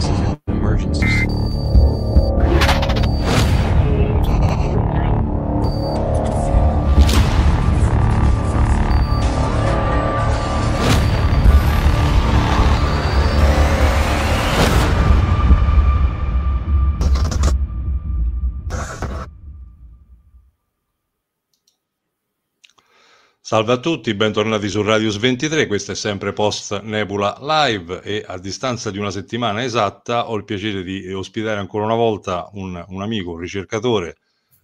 This is an emergency. Salve a tutti, bentornati su Radius 23, questo è sempre Post Nebula Live e a distanza di una settimana esatta ho il piacere di ospitare ancora una volta un, un amico, un ricercatore,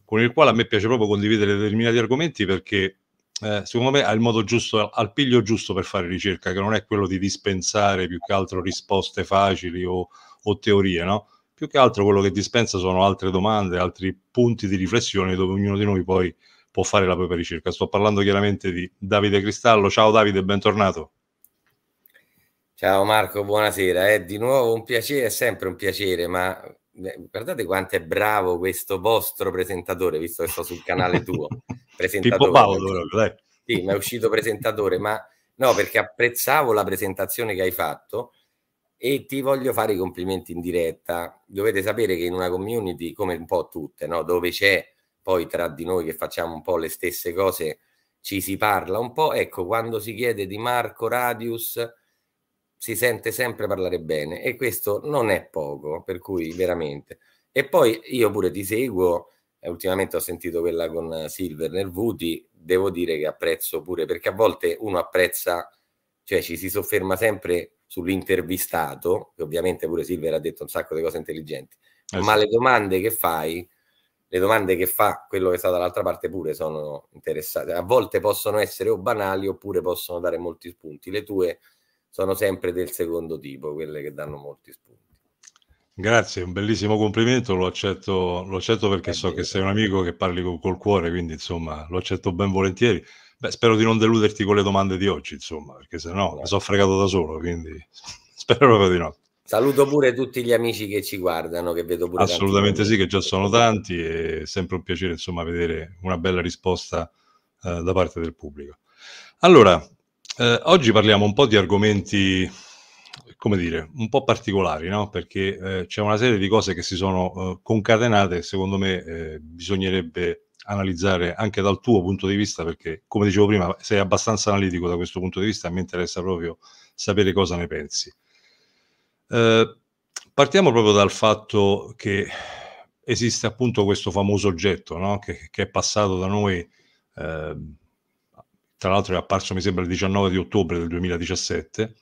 con il quale a me piace proprio condividere determinati argomenti perché eh, secondo me ha il modo giusto, al piglio giusto per fare ricerca, che non è quello di dispensare più che altro risposte facili o, o teorie, no? Più che altro quello che dispensa sono altre domande, altri punti di riflessione dove ognuno di noi poi può fare la propria ricerca. Sto parlando chiaramente di Davide Cristallo. Ciao Davide, bentornato. Ciao Marco, buonasera. È eh, di nuovo un piacere, è sempre un piacere, ma eh, guardate quanto è bravo questo vostro presentatore, visto che sto sul canale tuo. presentatore. Pippo Paolo, dai. Sì, mi è uscito presentatore, ma no, perché apprezzavo la presentazione che hai fatto e ti voglio fare i complimenti in diretta. Dovete sapere che in una community, come un po' tutte, no, dove c'è poi tra di noi che facciamo un po' le stesse cose ci si parla un po'. Ecco, quando si chiede di Marco Radius si sente sempre parlare bene e questo non è poco, per cui veramente. E poi io pure ti seguo, eh, ultimamente ho sentito quella con Silver Nervuti, devo dire che apprezzo pure, perché a volte uno apprezza, cioè ci si sofferma sempre sull'intervistato, che ovviamente pure Silver ha detto un sacco di cose intelligenti, esatto. ma le domande che fai le domande che fa quello che sta dall'altra parte pure sono interessate. A volte possono essere o banali oppure possono dare molti spunti. Le tue sono sempre del secondo tipo, quelle che danno molti spunti. Grazie, un bellissimo complimento, lo accetto, lo accetto perché so che sei un amico che parli col, col cuore, quindi insomma lo accetto ben volentieri. Beh, spero di non deluderti con le domande di oggi, insomma, perché se no mi sono fregato da solo, quindi spero proprio di no. Saluto pure tutti gli amici che ci guardano, che vedo pure. Assolutamente sì, che già sono tanti, è sempre un piacere insomma vedere una bella risposta eh, da parte del pubblico. Allora, eh, oggi parliamo un po' di argomenti, come dire, un po' particolari, no? Perché eh, c'è una serie di cose che si sono eh, concatenate e secondo me eh, bisognerebbe analizzare anche dal tuo punto di vista, perché come dicevo prima sei abbastanza analitico da questo punto di vista e mi interessa proprio sapere cosa ne pensi. Ehm, partiamo proprio dal fatto che esiste appunto questo famoso oggetto no? che, che, è passato da noi, eh, tra l'altro è apparso mi sembra il 19 di ottobre del 2017,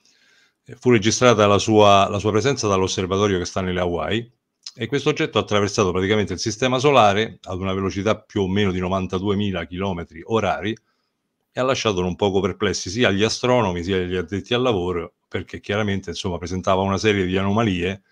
fu registrata la sua, la sua presenza dall'osservatorio che sta nelle Hawaii e questo oggetto ha attraversato praticamente il sistema solare ad una velocità più o meno di 92.000 km orari e ha lasciato non poco perplessi sia gli astronomi sia gli addetti al lavoro perché chiaramente insomma, presentava una serie di anomalie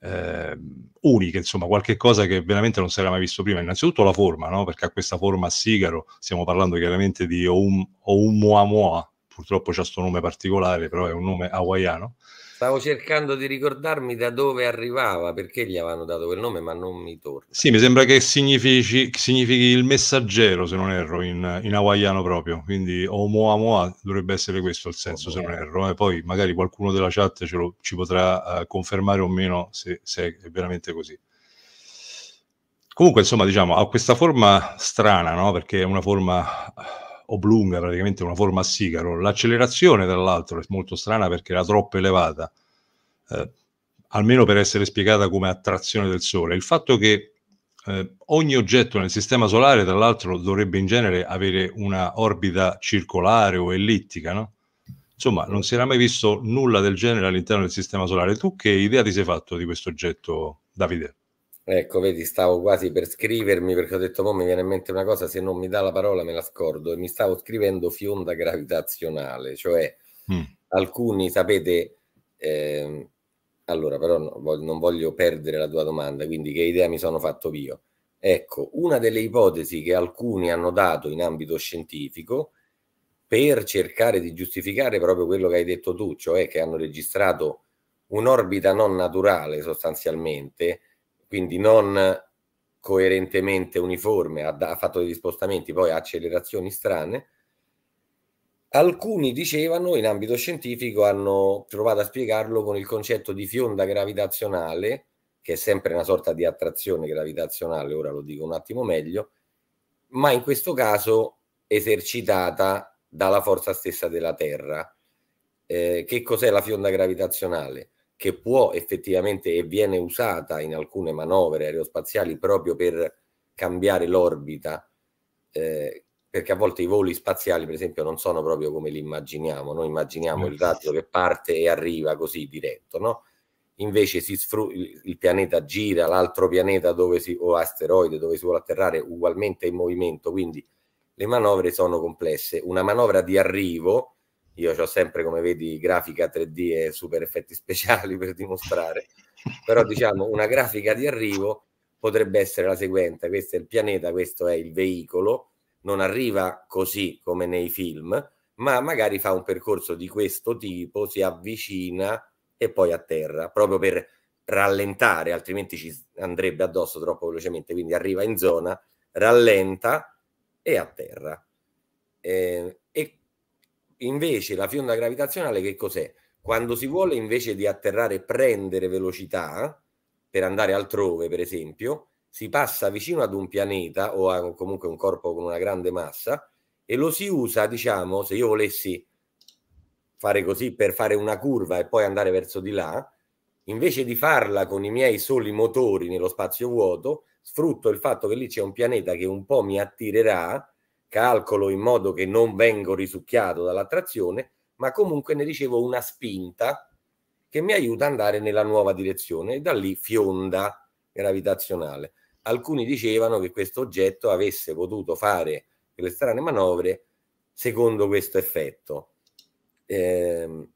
eh, uniche, insomma, qualche cosa che veramente non si era mai visto prima. Innanzitutto la forma, no? perché ha questa forma a sigaro, stiamo parlando chiaramente di Oumuamua, purtroppo c'è questo nome particolare, però è un nome hawaiano, Stavo cercando di ricordarmi da dove arrivava, perché gli avevano dato quel nome, ma non mi torna. Sì, mi sembra che significhi, significhi il messaggero, se non erro, in, in hawaiano proprio. Quindi Oumuamua dovrebbe essere questo il senso, oh, se non erro. E eh, poi magari qualcuno della chat ce lo, ci potrà uh, confermare o meno se, se, è veramente così. Comunque, insomma, diciamo, ha questa forma strana, no? Perché è una forma oblunga, praticamente una forma a sigaro. L'accelerazione, tra l'altro, è molto strana perché era troppo elevata, eh, almeno per essere spiegata come attrazione del Sole. Il fatto che eh, ogni oggetto nel sistema solare, tra l'altro, dovrebbe in genere avere una orbita circolare o ellittica, no? Insomma, non si era mai visto nulla del genere all'interno del sistema solare. Tu che idea ti sei fatto di questo oggetto, Davide? Ecco, vedi, stavo quasi per scrivermi perché ho detto, mo mi viene in mente una cosa, se non mi dà la parola me la scordo, e mi stavo scrivendo fionda gravitazionale, cioè mm. alcuni, sapete, eh, allora però no, non voglio perdere la tua domanda, quindi che idea mi sono fatto io? Ecco, una delle ipotesi che alcuni hanno dato in ambito scientifico per cercare di giustificare proprio quello che hai detto tu, cioè che hanno registrato un'orbita non naturale sostanzialmente, quindi non coerentemente uniforme, ha, ha fatto degli spostamenti, poi accelerazioni strane. Alcuni dicevano, in ambito scientifico, hanno provato a spiegarlo con il concetto di fionda gravitazionale, che è sempre una sorta di attrazione gravitazionale, ora lo dico un attimo meglio, ma in questo caso esercitata dalla forza stessa della Terra. Eh, che cos'è la fionda gravitazionale? che può effettivamente e viene usata in alcune manovre aerospaziali proprio per cambiare l'orbita, eh, perché a volte i voli spaziali, per esempio, non sono proprio come li immaginiamo. Noi immaginiamo il certo. razzo che parte e arriva così diretto, no? Invece sfru- il pianeta gira, l'altro pianeta dove si, o asteroide dove si vuole atterrare ugualmente in movimento, quindi le manovre sono complesse. Una manovra di arrivo io ho sempre, come vedi, grafica 3D e super effetti speciali per dimostrare. Però diciamo, una grafica di arrivo potrebbe essere la seguente. Questo è il pianeta, questo è il veicolo. Non arriva così come nei film, ma magari fa un percorso di questo tipo, si avvicina e poi atterra, proprio per rallentare, altrimenti ci andrebbe addosso troppo velocemente. Quindi arriva in zona, rallenta e atterra. Eh, Invece la fionda gravitazionale che cos'è? Quando si vuole invece di atterrare prendere velocità per andare altrove, per esempio, si passa vicino ad un pianeta o a comunque un corpo con una grande massa e lo si usa, diciamo, se io volessi fare così per fare una curva e poi andare verso di là, invece di farla con i miei soli motori nello spazio vuoto, sfrutto il fatto che lì c'è un pianeta che un po' mi attirerà calcolo in modo che non vengo risucchiato dall'attrazione, ma comunque ne ricevo una spinta che mi aiuta ad andare nella nuova direzione e da lì fionda gravitazionale. Alcuni dicevano che questo oggetto avesse potuto fare delle strane manovre secondo questo effetto. Eh,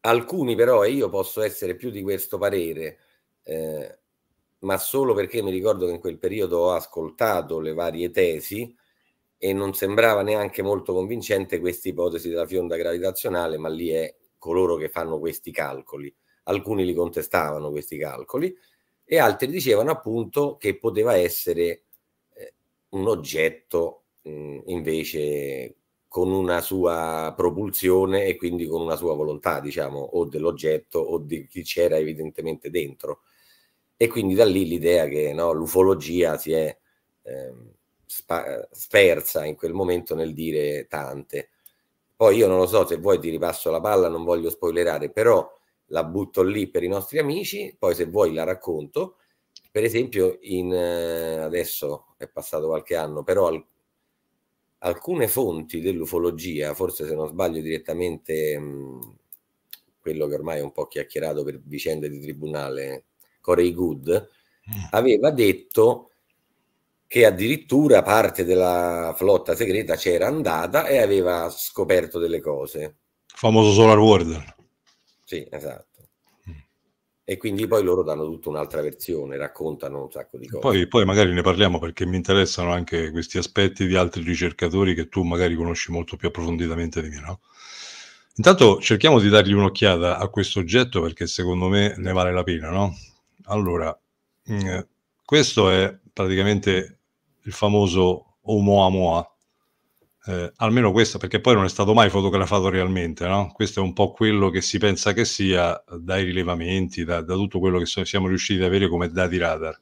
alcuni però, e io posso essere più di questo parere, eh, ma solo perché mi ricordo che in quel periodo ho ascoltato le varie tesi, e non sembrava neanche molto convincente questa ipotesi della fionda gravitazionale, ma lì è coloro che fanno questi calcoli. Alcuni li contestavano questi calcoli e altri dicevano appunto che poteva essere eh, un oggetto mh, mm, invece con una sua propulsione e quindi con una sua volontà, diciamo, o dell'oggetto o di chi c'era evidentemente dentro. E quindi da lì l'idea che no, l'ufologia si è... Ehm, spa- spersa in quel momento nel dire tante. Poi io non lo so se vuoi ti ripasso la palla, non voglio spoilerare, però la butto lì per i nostri amici, poi se vuoi la racconto. Per esempio, in, eh, adesso è passato qualche anno, però al- alcune fonti dell'ufologia, forse se non sbaglio direttamente mh, mm, quello che ormai è un po' chiacchierato per vicende di tribunale, Corey Good, mm. aveva detto che addirittura parte della flotta segreta c'era andata e aveva scoperto delle cose. Famoso Solar World. Sì, esatto. Mm. E quindi poi loro danno tutta un'altra versione, raccontano un sacco di cose. Poi, poi, magari ne parliamo perché mi interessano anche questi aspetti di altri ricercatori che tu magari conosci molto più approfonditamente di me, no? Intanto cerchiamo di dargli un'occhiata a questo oggetto perché secondo me ne vale la pena, no? Allora, mm, questo è praticamente il famoso Oumuamua, eh, almeno questo perché poi non è stato mai fotografato realmente, no? questo è un po' quello che si pensa che sia dai rilevamenti, da, da tutto quello che so, siamo riusciti ad avere come dati radar.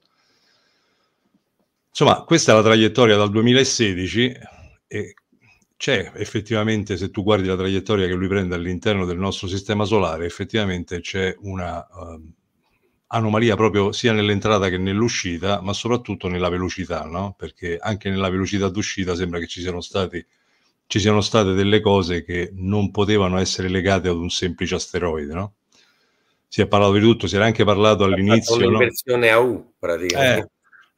Insomma, questa è la traiettoria dal 2016 e c'è effettivamente, se tu guardi la traiettoria che lui prende all'interno del nostro sistema solare, effettivamente c'è una... Uh, anomalia proprio sia nell'entrata che nell'uscita, ma soprattutto nella velocità, no? perché anche nella velocità d'uscita sembra che ci siano, stati, ci siano state delle cose che non potevano essere legate ad un semplice asteroide. No? Si è parlato di tutto, si era anche parlato all'inizio. Un'inversione no? a U praticamente. Eh,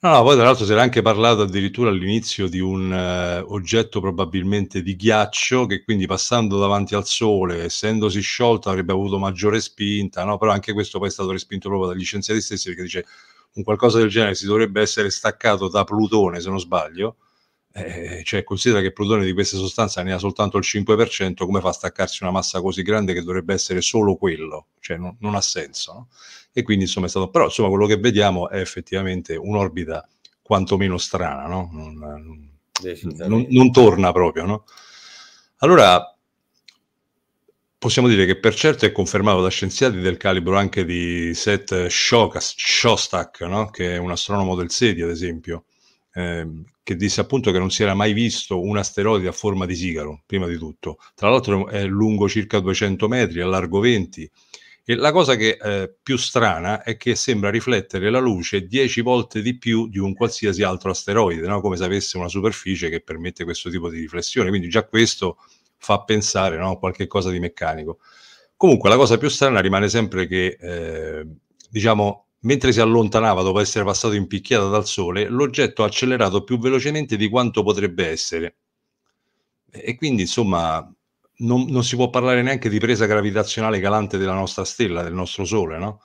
No, no, poi tra l'altro si era anche parlato addirittura all'inizio di un eh, oggetto probabilmente di ghiaccio che quindi passando davanti al sole, essendosi sciolto, avrebbe avuto maggiore spinta, no? però anche questo poi è stato respinto proprio dagli scienziati stessi perché dice un qualcosa del genere si dovrebbe essere staccato da Plutone, se non sbaglio, eh, cioè considera che plutone di queste sostanze ne ha soltanto il 5%, come fa a staccarsi una massa così grande che dovrebbe essere solo quello? Cioè non, non ha senso. No? E quindi insomma è stato... Però insomma quello che vediamo è effettivamente un'orbita quantomeno strana, no? non, non, non, non torna proprio. No? Allora possiamo dire che per certo è confermato da scienziati del calibro anche di Seth Shostak, no? che è un astronomo del SEDI, ad esempio, eh, che disse appunto che non si era mai visto un asteroide a forma di sigaro, prima di tutto. Tra l'altro è lungo circa 200 metri, è largo 20. E la cosa che è eh, più strana è che sembra riflettere la luce 10 volte di più di un qualsiasi altro asteroide, no? come se avesse una superficie che permette questo tipo di riflessione. Quindi già questo fa pensare no? a qualche cosa di meccanico. Comunque la cosa più strana rimane sempre che, eh, diciamo, Mentre si allontanava dopo essere passato in picchiata dal sole, l'oggetto ha accelerato più velocemente di quanto potrebbe essere. E quindi, insomma, non, non si può parlare neanche di presa gravitazionale calante della nostra stella, del nostro Sole, no?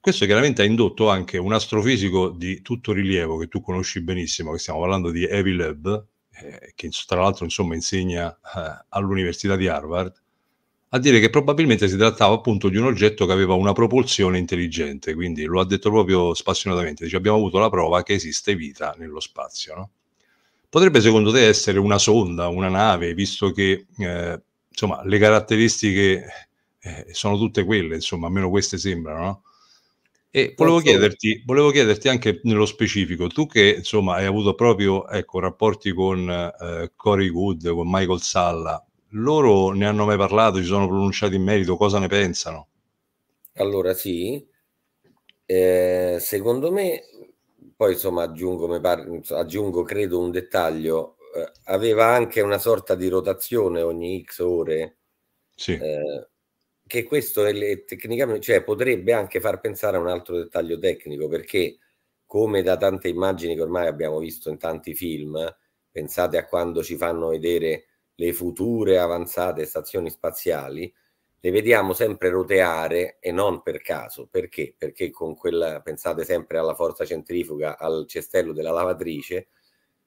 Questo chiaramente ha indotto anche un astrofisico di tutto rilievo che tu conosci benissimo, che stiamo parlando di Evil Hebb, eh, che tra l'altro insomma, insegna eh, all'Università di Harvard, a dire che probabilmente si trattava appunto di un oggetto che aveva una propulsione intelligente, quindi lo ha detto proprio spassionatamente, dice abbiamo avuto la prova che esiste vita nello spazio. No? Potrebbe secondo te essere una sonda, una nave, visto che eh, insomma, le caratteristiche eh, sono tutte quelle, insomma, almeno queste sembrano. No? E volevo chiederti, volevo chiederti, anche nello specifico, tu che insomma hai avuto proprio ecco, rapporti con eh, Cory Good, con Michael Salla, loro ne hanno mai parlato, ci sono pronunciati in merito, cosa ne pensano? Allora sì, eh, secondo me, poi insomma aggiungo, par- aggiungo credo un dettaglio, eh, aveva anche una sorta di rotazione ogni x ore, sì. eh, che questo le, tecnicamente, cioè, potrebbe anche far pensare a un altro dettaglio tecnico, perché come da tante immagini che ormai abbiamo visto in tanti film, pensate a quando ci fanno vedere le future avanzate stazioni spaziali, le vediamo sempre roteare e non per caso. Perché? Perché con quella, pensate sempre alla forza centrifuga, al cestello della lavatrice,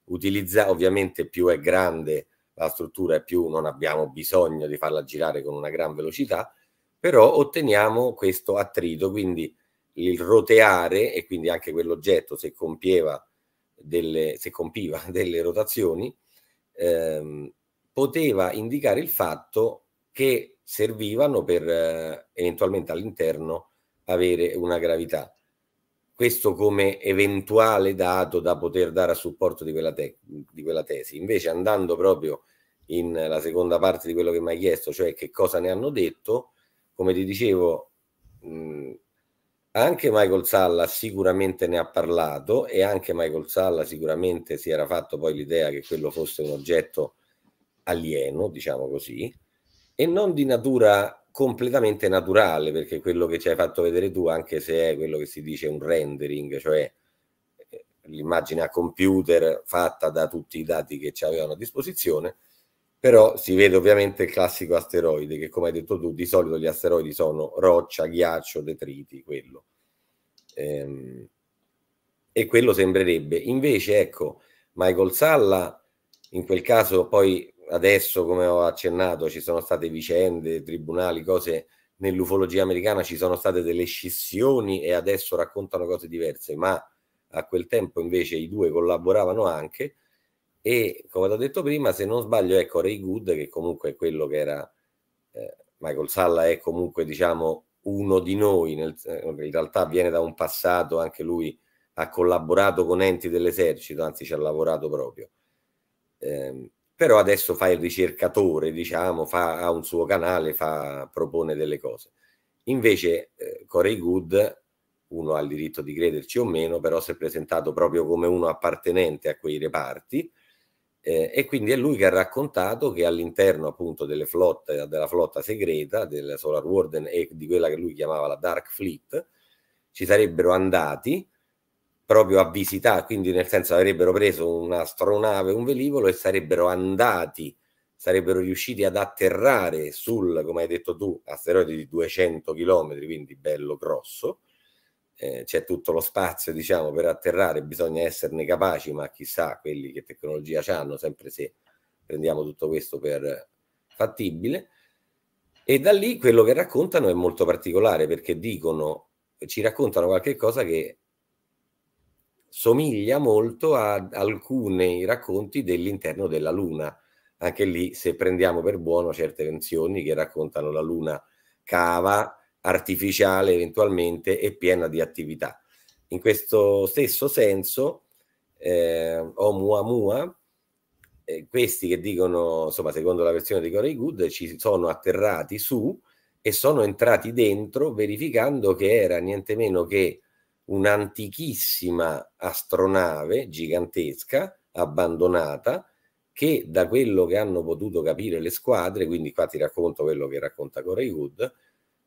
utilizza, ovviamente più è grande la struttura e più non abbiamo bisogno di farla girare con una gran velocità, però otteniamo questo attrito, quindi il roteare e quindi anche quell'oggetto se compieva delle, se compiva delle rotazioni ehm, poteva indicare il fatto che servivano per eh, eventualmente all'interno avere una gravità. Questo come eventuale dato da poter dare a supporto di quella, te- di quella tesi. Invece andando proprio nella seconda parte di quello che mi hai chiesto, cioè che cosa ne hanno detto, come ti dicevo, mh, anche Michael Salla sicuramente ne ha parlato e anche Michael Salla sicuramente si era fatto poi l'idea che quello fosse un oggetto alieno, diciamo così, e non di natura completamente naturale, perché quello che ci hai fatto vedere tu, anche se è quello che si dice un rendering, cioè eh, l'immagine a computer fatta da tutti i dati che ci avevano a disposizione, però si vede ovviamente il classico asteroide, che come hai detto tu, di solito gli asteroidi sono roccia, ghiaccio, detriti, quello. Ehm, e quello sembrerebbe. Invece, ecco, Michael Salla, in quel caso poi adesso, come ho accennato, ci sono state vicende, tribunali, cose nell'ufologia americana, ci sono state delle scissioni e adesso raccontano cose diverse, ma a quel tempo invece i due collaboravano anche e come ho detto prima, se non sbaglio, ecco Ray Good, che comunque è quello che era eh, Michael Salla è comunque diciamo uno di noi, nel, eh, in realtà viene da un passato, anche lui ha collaborato con enti dell'esercito, anzi ci ha lavorato proprio. Eh, però adesso fa il ricercatore, diciamo, fa, ha un suo canale, fa, propone delle cose. Invece eh, Corey Good, uno ha il diritto di crederci o meno, però si è presentato proprio come uno appartenente a quei reparti eh, e quindi è lui che ha raccontato che all'interno appunto flotte, della flotta segreta, della Solar Warden e di quella che lui chiamava la Dark Fleet, ci sarebbero andati proprio a visitare, quindi nel senso avrebbero preso un'astronave, un velivolo e sarebbero andati, sarebbero riusciti ad atterrare sul, come hai detto tu, asteroide di 200 km, quindi bello grosso, eh, c'è tutto lo spazio diciamo per atterrare, bisogna esserne capaci, ma chissà quelli che tecnologia hanno, sempre se prendiamo tutto questo per fattibile. E da lì quello che raccontano è molto particolare perché dicono, ci raccontano qualche cosa che somiglia molto ad alcuni racconti dell'interno della Luna. Anche lì, se prendiamo per buono certe invenzioni che raccontano la Luna cava, artificiale eventualmente e piena di attività. In questo stesso senso, eh, Oumuamua, eh, questi che dicono, insomma, secondo la versione di Corey Good, ci sono atterrati su e sono entrati dentro verificando che era niente meno che un'antichissima astronave gigantesca, abbandonata, che da quello che hanno potuto capire le squadre, quindi qua ti racconto quello che racconta Corey Wood,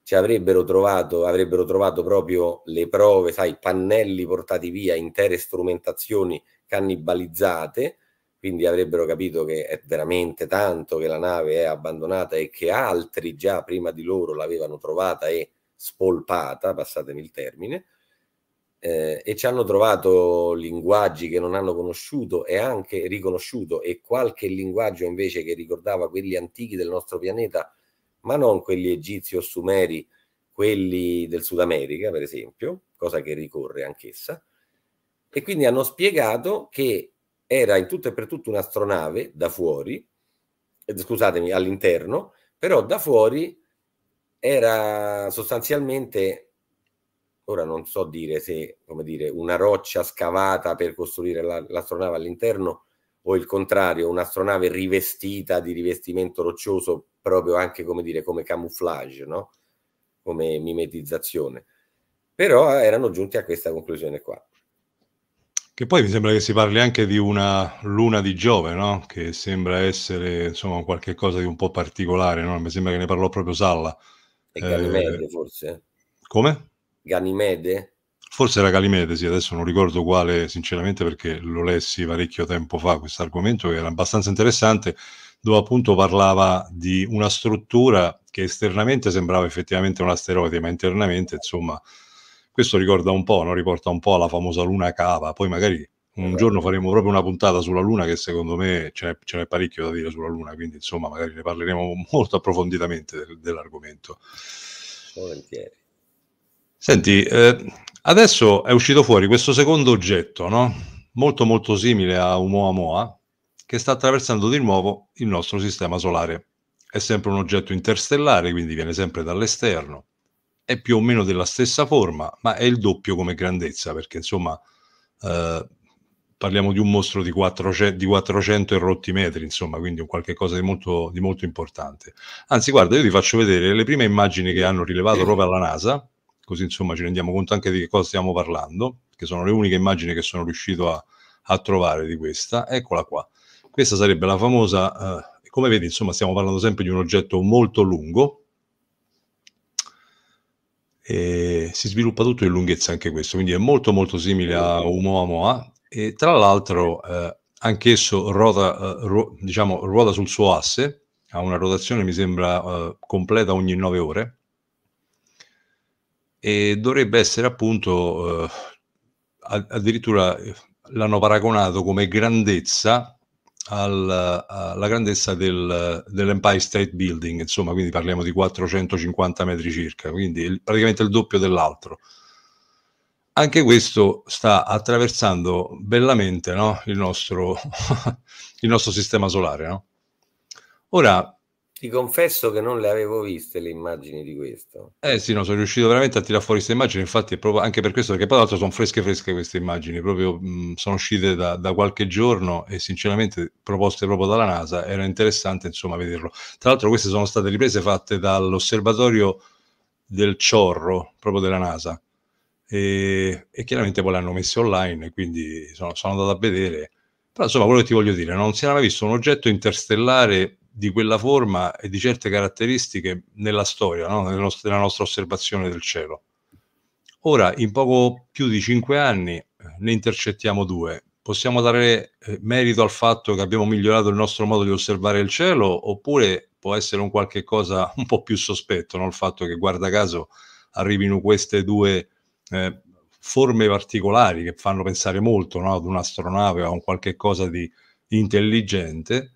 ci avrebbero trovato, avrebbero trovato proprio le prove, sai, pannelli portati via, intere strumentazioni cannibalizzate, quindi avrebbero capito che è veramente tanto che la nave è abbandonata e che altri già prima di loro l'avevano trovata e spolpata, passatemi il termine, eh, e ci hanno trovato linguaggi che non hanno conosciuto e anche riconosciuto e qualche linguaggio invece che ricordava quelli antichi del nostro pianeta, ma non quelli egizi o sumeri, quelli del Sud America, per esempio, cosa che ricorre anch'essa. E quindi hanno spiegato che era in tutto e per tutto un'astronave da fuori, eh, scusatemi, all'interno, però da fuori era sostanzialmente ora non so dire se come dire, una roccia scavata per costruire la, l'astronave all'interno o il contrario, un'astronave rivestita di rivestimento roccioso proprio anche come dire come camouflage, no? come mimetizzazione. Però eh, erano giunti a questa conclusione qua. Che poi mi sembra che si parli anche di una luna di Giove, no? che sembra essere insomma qualcosa di un po' particolare, no? mi sembra che ne parlò proprio Salla. E Ganimede eh, forse. Come? Ganimede? Forse era Ganimede, sì, adesso non ricordo quale, sinceramente, perché lo lessi parecchio tempo fa questo argomento, che era abbastanza interessante, dove appunto parlava di una struttura che esternamente sembrava effettivamente un asteroide, ma internamente, insomma, questo ricorda un po', no? riporta un po' alla famosa luna cava, poi magari un esatto. giorno faremo proprio una puntata sulla Luna che secondo me ce n'è, parecchio da dire sulla Luna, quindi insomma magari ne parleremo molto approfonditamente del, dell'argomento. Volentieri. Senti, eh, adesso è uscito fuori questo secondo oggetto, no? molto molto simile a Oumuamua, che sta attraversando di nuovo il nostro sistema solare. È sempre un oggetto interstellare, quindi viene sempre dall'esterno. È più o meno della stessa forma, ma è il doppio come grandezza, perché insomma eh, parliamo di un mostro di 400, di 400 errotti metri, insomma, quindi un qualche cosa di molto, di molto importante. Anzi, guarda, io ti faccio vedere le prime immagini che hanno rilevato proprio alla NASA, così insomma ci rendiamo conto anche di che cosa stiamo parlando, che sono le uniche immagini che sono riuscito a, a trovare di questa. Eccola qua. Questa sarebbe la famosa, eh, come vedi insomma stiamo parlando sempre di un oggetto molto lungo, e si sviluppa tutto in lunghezza anche questo, quindi è molto molto simile a Oumuamua eh. e tra l'altro eh, anch'esso ruota, eh, ru- diciamo, ruota sul suo asse, ha una rotazione mi sembra eh, completa ogni 9 ore, e dovrebbe essere appunto eh, addirittura eh, l'hanno paragonato come grandezza al, alla eh, grandezza del, dell'Empire State Building, insomma, quindi parliamo di 450 metri circa, quindi il, praticamente il doppio dell'altro. Anche questo sta attraversando bellamente no? il, nostro, il nostro sistema solare. No? Ora, ti confesso che non le avevo viste le immagini di questo. Eh sì, no, sono riuscito veramente a tirare fuori queste immagini, infatti è proprio anche per questo, perché poi l'altro sono fresche fresche queste immagini, proprio mh, sono uscite da, da, qualche giorno e sinceramente proposte proprio dalla NASA, era interessante insomma vederlo. Tra l'altro queste sono state riprese fatte dall'osservatorio del Ciorro, proprio della NASA, e, e chiaramente poi le hanno messe online, quindi sono, sono andato a vedere. Però insomma quello che ti voglio dire, non si era mai visto un oggetto interstellare di quella forma e di certe caratteristiche nella storia, no? nella, nostra, nella nostra osservazione del cielo. Ora, in poco più di cinque anni, eh, ne intercettiamo due. Possiamo dare eh, merito al fatto che abbiamo migliorato il nostro modo di osservare il cielo, oppure può essere un qualche cosa un po' più sospetto, no? il fatto che, guarda caso, arrivino queste due eh, forme particolari che fanno pensare molto no? ad un'astronave o a un qualche cosa di intelligente,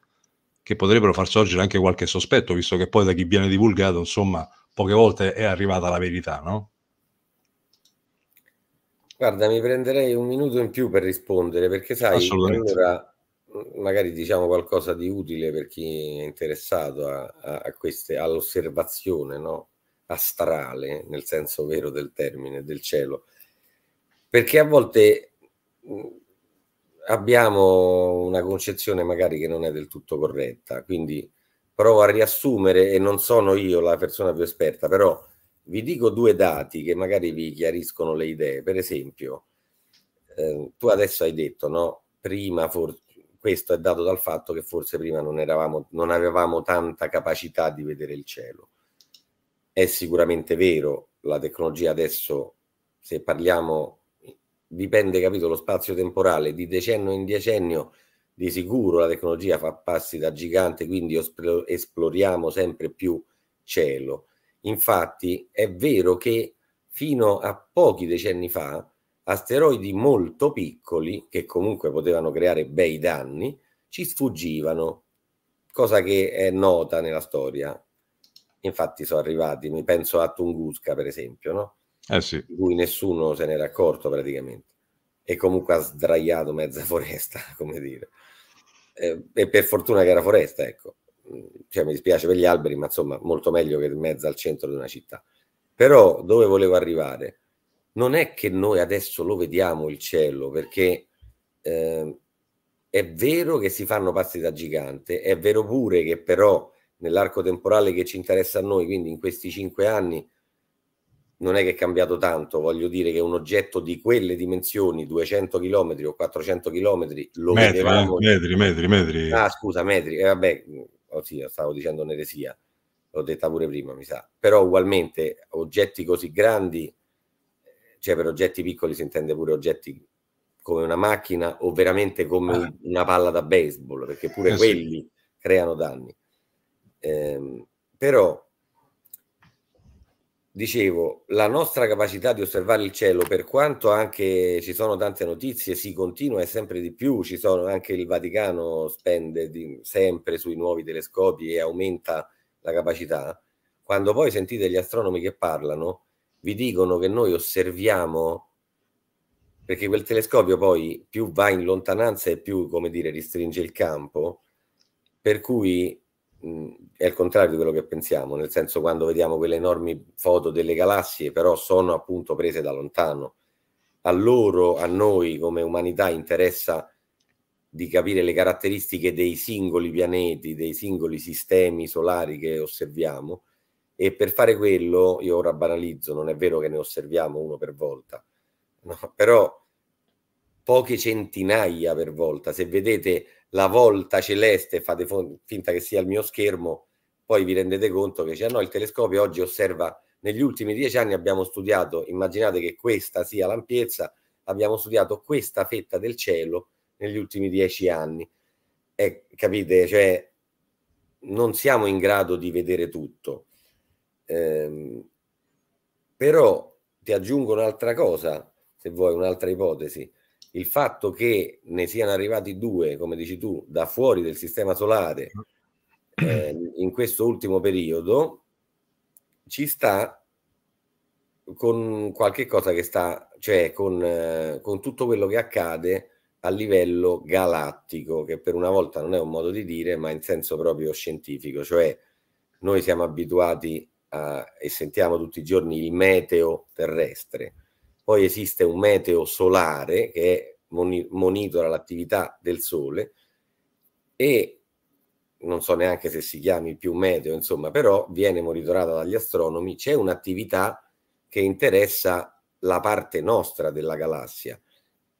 che potrebbero far sorgere anche qualche sospetto, visto che poi da chi viene divulgato, insomma, poche volte è arrivata la verità, no? Guarda, mi prenderei un minuto in più per rispondere, perché sai, allora magari diciamo qualcosa di utile per chi è interessato a, a queste, all'osservazione no? astrale, nel senso vero del termine, del cielo. Perché a volte abbiamo una concezione magari che non è del tutto corretta, quindi provo a riassumere e non sono io la persona più esperta, però vi dico due dati che magari vi chiariscono le idee. Per esempio, eh, tu adesso hai detto, no? Prima forse questo è dato dal fatto che forse prima non, eravamo, non avevamo tanta capacità di vedere il cielo. È sicuramente vero, la tecnologia adesso, se parliamo dipende, capito, lo spazio temporale di decennio in decennio. Di sicuro la tecnologia fa passi da gigante, quindi esploriamo sempre più cielo. Infatti è vero che fino a pochi decenni fa asteroidi molto piccoli, che comunque potevano creare bei danni, ci sfuggivano, cosa che è nota nella storia. Infatti sono arrivati, mi penso a Tunguska per esempio, no? eh sì. di cui nessuno se n'era accorto praticamente, e comunque ha sdraiato mezza foresta, come dire. Eh, e per fortuna che era foresta, ecco. Mm, cioè, mi dispiace per gli alberi, ma insomma, molto meglio che in mezzo al centro di una città. Però dove volevo arrivare? Non è che noi adesso lo vediamo il cielo, perché eh, è vero che si fanno passi da gigante, è vero pure che però nell'arco temporale che ci interessa a noi, quindi in questi cinque anni, non è che è cambiato tanto, voglio dire che un oggetto di quelle dimensioni, 200 km o 400 km, lo metri, eh, vedevamo... Metri, metri, metri. Ah, scusa, metri, eh, vabbè, ossia, oh stavo dicendo un'eresia, l'ho detta pure prima, mi sa. Però ugualmente oggetti così grandi, cioè per oggetti piccoli si intende pure oggetti come una macchina o veramente come ah. una palla da baseball, perché pure eh, quelli sì. creano danni. Eh, però Dicevo, la nostra capacità di osservare il cielo, per quanto anche ci sono tante notizie, si continua e sempre di più, ci sono anche il Vaticano spende di, sempre sui nuovi telescopi e aumenta la capacità, quando poi sentite gli astronomi che parlano, vi dicono che noi osserviamo, perché quel telescopio poi più va in lontananza e più, come dire, ristringe il campo, per cui è il contrario di quello che pensiamo, nel senso quando vediamo quelle enormi foto delle galassie, però sono appunto prese da lontano. A loro, a noi come umanità interessa di capire le caratteristiche dei singoli pianeti, dei singoli sistemi solari che osserviamo e per fare quello, io ora banalizzo, non è vero che ne osserviamo uno per volta, no? però poche centinaia per volta, se vedete la volta celeste, fate finta che sia il mio schermo, poi vi rendete conto che cioè, no, il telescopio oggi osserva, negli ultimi dieci anni abbiamo studiato, immaginate che questa sia l'ampiezza, abbiamo studiato questa fetta del cielo negli ultimi dieci anni. E, capite, cioè, non siamo in grado di vedere tutto. Eh, però ti aggiungo un'altra cosa, se vuoi un'altra ipotesi. Il fatto che ne siano arrivati due, come dici tu, da fuori del sistema solare, mm eh, in questo ultimo periodo ci sta con qualche cosa che sta, cioè con, eh, con tutto quello che accade a livello galattico, che per una volta non è un modo di dire, ma in senso proprio scientifico, cioè noi siamo abituati a, e sentiamo tutti i giorni il meteo terrestre, poi esiste un meteo solare che monitora l'attività del Sole e non so neanche se si chiami più meteo, insomma, però viene monitorata dagli astronomi, c'è un'attività che interessa la parte nostra della galassia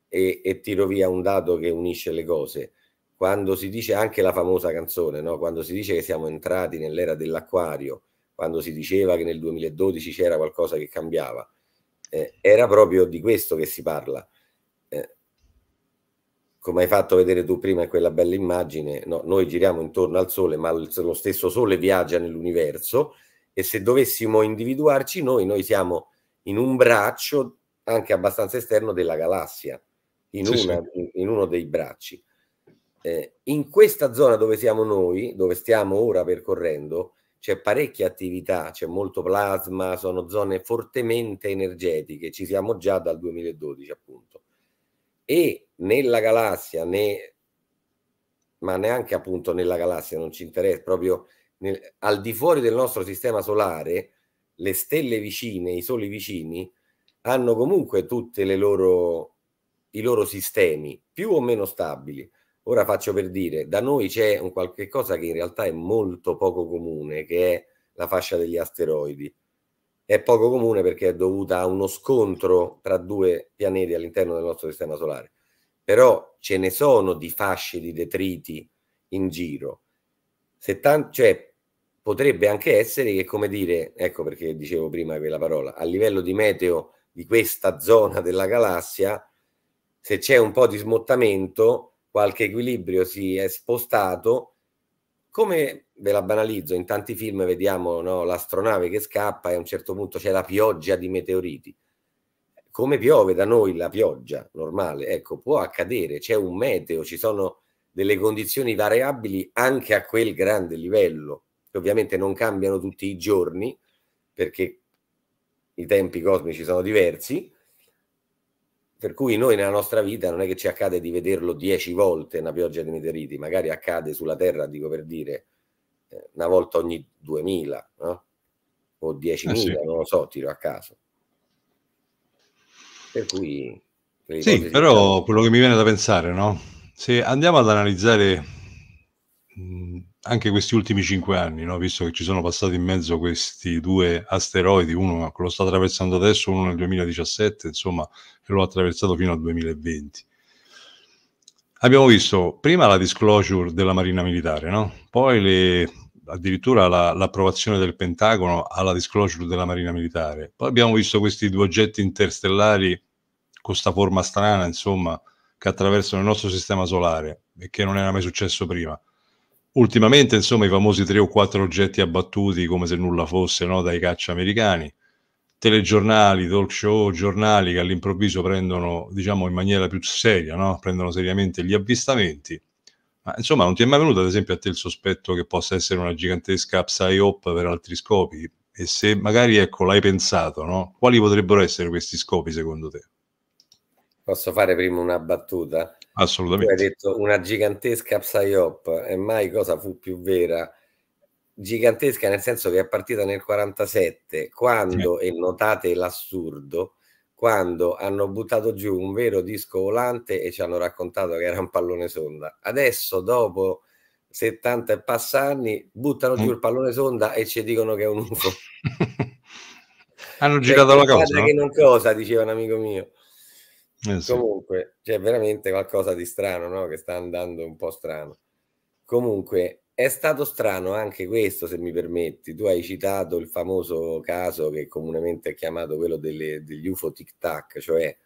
e, e, tiro via un dato che unisce le cose. Quando si dice anche la famosa canzone, no? quando si dice che siamo entrati nell'era dell'acquario, quando si diceva che nel 2012 c'era qualcosa che cambiava, eh, era proprio di questo che si parla come hai fatto vedere tu prima in quella bella immagine, no, noi giriamo intorno al Sole, ma lo stesso Sole viaggia nell'universo e se dovessimo individuarci noi, noi siamo in un braccio anche abbastanza esterno della galassia, in, sì, una, sì. in uno dei bracci. Eh, in questa zona dove siamo noi, dove stiamo ora percorrendo, c'è parecchia attività, c'è molto plasma, sono zone fortemente energetiche, ci siamo già dal 2012 appunto. E nella galassia né ma neanche appunto nella galassia non ci interessa proprio nel, al di fuori del nostro sistema solare le stelle vicine i soli vicini hanno comunque tutti i loro sistemi più o meno stabili ora faccio per dire da noi c'è un qualche cosa che in realtà è molto poco comune che è la fascia degli asteroidi è poco comune perché è dovuta a uno scontro tra due pianeti all'interno del nostro sistema solare però ce ne sono di fasce di detriti in giro. Tan- cioè, potrebbe anche essere che, come dire, ecco perché dicevo prima quella parola, a livello di meteo di questa zona della galassia, se c'è un po' di smottamento, qualche equilibrio si è spostato, come ve la banalizzo, in tanti film vediamo no, l'astronave che scappa e a un certo punto c'è la pioggia di meteoriti come piove da noi la pioggia normale, ecco, può accadere, c'è un meteo, ci sono delle condizioni variabili anche a quel grande livello, che ovviamente non cambiano tutti i giorni, perché i tempi cosmici sono diversi, per cui noi nella nostra vita non è che ci accade di vederlo dieci volte una pioggia di meteoriti, magari accade sulla Terra, dico per dire, eh, una volta ogni duemila, no? o diecimila, eh sì. non lo so, tiro a caso. Per cui... Per sì, però quello che mi viene da pensare, no? Se andiamo ad analizzare anche questi ultimi cinque anni, no? visto che ci sono passati in mezzo questi due asteroidi, uno che lo sta attraversando adesso, uno nel 2017, insomma, che lo ha attraversato fino al 2020. Abbiamo visto prima la disclosure della Marina Militare, no? poi le, addirittura la, l'approvazione del Pentagono alla disclosure della Marina Militare, poi abbiamo visto questi due oggetti interstellari questa forma strana, insomma, che attraversano il nostro sistema solare e che non era mai successo prima. Ultimamente, insomma, i famosi tre o quattro oggetti abbattuti come se nulla fosse no, dai caccia americani, telegiornali, talk show, giornali che all'improvviso prendono, diciamo, in maniera più seria, no? prendono seriamente gli avvistamenti. Ma insomma, non ti è mai venuto, ad esempio, a te il sospetto che possa essere una gigantesca psyop per altri scopi? E se magari, ecco, l'hai pensato, no? Quali potrebbero essere questi scopi secondo te? Posso fare prima una battuta? Assolutamente. Tu hai detto una gigantesca psyop e mai cosa fu più vera? Gigantesca nel senso che è partita nel 47, quando, sì. e notate l'assurdo, quando hanno buttato giù un vero disco volante e ci hanno raccontato che era un pallone sonda. Adesso, dopo 70 e passanni, buttano mm. giù il pallone sonda e ci dicono che è un UFO. hanno cioè, girato la cosa. No? Che non cosa, diceva un amico mio. Eh sì. Comunque, c'è cioè, veramente qualcosa di strano, no? Che sta andando un po' strano. Comunque, è stato strano anche questo, se mi permetti. Tu hai citato il famoso caso che comunemente è chiamato quello delle, degli UFO tic tac, cioè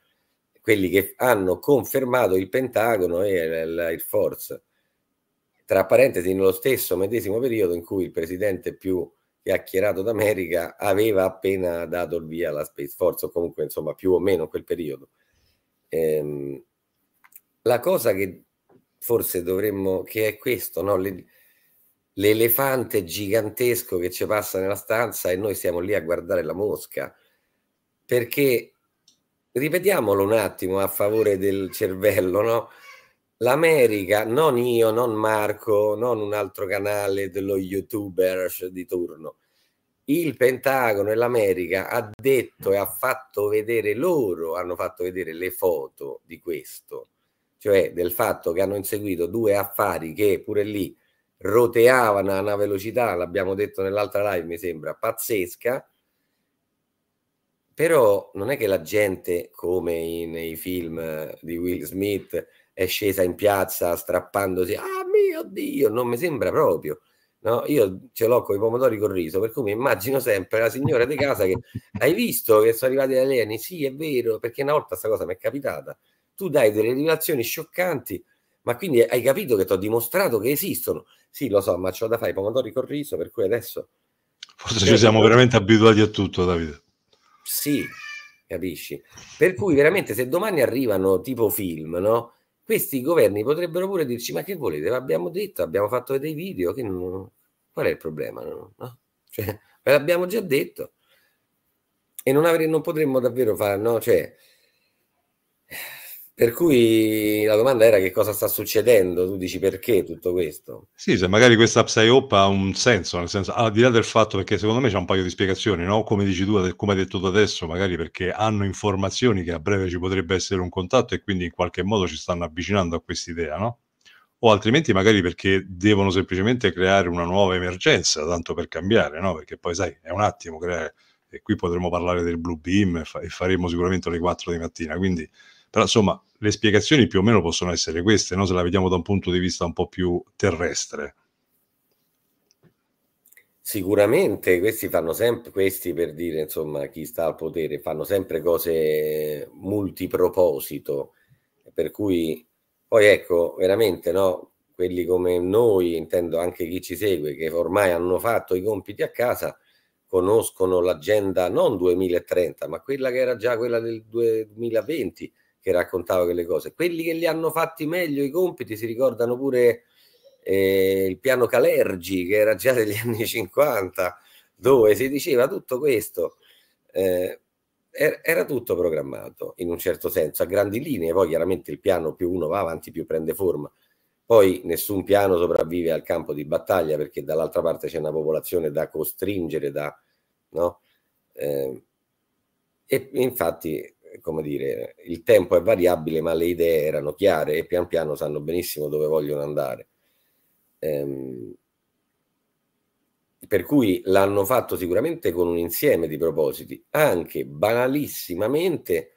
quelli che hanno confermato il Pentagono e l'Air Force. Tra parentesi, nello stesso medesimo periodo in cui il presidente più chiacchierato d'America aveva appena dato il via alla Space Force, o comunque insomma più o meno in quel periodo. Ehm, la cosa che forse dovremmo, che è questo, no? Le, l'elefante gigantesco che ci passa nella stanza e noi stiamo lì a guardare la mosca, perché ripetiamolo un attimo a favore del cervello, no? L'America, non io, non Marco, non un altro canale dello youtuber di turno, il Pentagono e l'America ha detto e ha fatto vedere loro, hanno fatto vedere le foto di questo, cioè del fatto che hanno inseguito due affari che pure lì roteavano a una velocità, l'abbiamo detto nell'altra live, mi sembra pazzesca, però non è che la gente, come nei film di Will Smith, è scesa in piazza strappandosi, ah mio Dio, non mi sembra proprio No, io ce l'ho con i pomodori col riso, per cui mi immagino sempre la signora di casa che hai visto che sono arrivati gli alieni? Sì, è vero, perché una volta questa cosa mi è capitata. Tu dai delle rivelazioni scioccanti, ma quindi hai capito che ti ho dimostrato che esistono. Sì, lo so, ma ce l'ho da fare i pomodori col riso, per cui adesso... Forse ci siamo veramente abituati a tutto, Davide. Sì, capisci? Per cui veramente se domani arrivano tipo film, no? questi governi potrebbero pure dirci ma che volete, l'abbiamo detto, abbiamo fatto dei video, che non... qual è il problema? No? no? Cioè, l'abbiamo già detto e non, avrei, non potremmo davvero fare, no? Cioè, per cui la domanda era che cosa sta succedendo, tu dici perché tutto questo? Sì, se magari questa psyop ha un senso, nel senso, al di là del fatto perché secondo me c'è un paio di spiegazioni, no? come dici tu, come hai detto tu adesso, magari perché hanno informazioni che a breve ci potrebbe essere un contatto e quindi in qualche modo ci stanno avvicinando a quest'idea, no? O altrimenti magari perché devono semplicemente creare una nuova emergenza, tanto per cambiare, no? Perché poi sai, è un attimo crea... e qui potremo parlare del Blue Beam e, fa- e faremo sicuramente le 4 di mattina, quindi però insomma, le spiegazioni più o meno possono essere queste, no? se la vediamo da un punto di vista un po' più terrestre. Sicuramente questi fanno sempre, questi per dire insomma chi sta al potere, fanno sempre cose multiproposito, per cui poi ecco veramente no, quelli come noi, intendo anche chi ci segue, che ormai hanno fatto i compiti a casa, conoscono l'agenda non 2030, ma quella che era già quella del 2020, che raccontava quelle cose. Quelli che li hanno fatti meglio i compiti si ricordano pure eh, il piano Calergi, che era già degli anni 50, dove si diceva tutto questo. Eh, er-, era tutto programmato in un certo senso, a grandi linee, poi chiaramente il piano più uno va avanti, più prende forma. Poi nessun piano sopravvive al campo di battaglia perché dall'altra parte c'è una popolazione da costringere, da, no? eh, e infatti come dire, il tempo è variabile, ma le idee erano chiare e pian piano sanno benissimo dove vogliono andare. Ehm, per cui l'hanno fatto sicuramente con un insieme di propositi, anche banalissimamente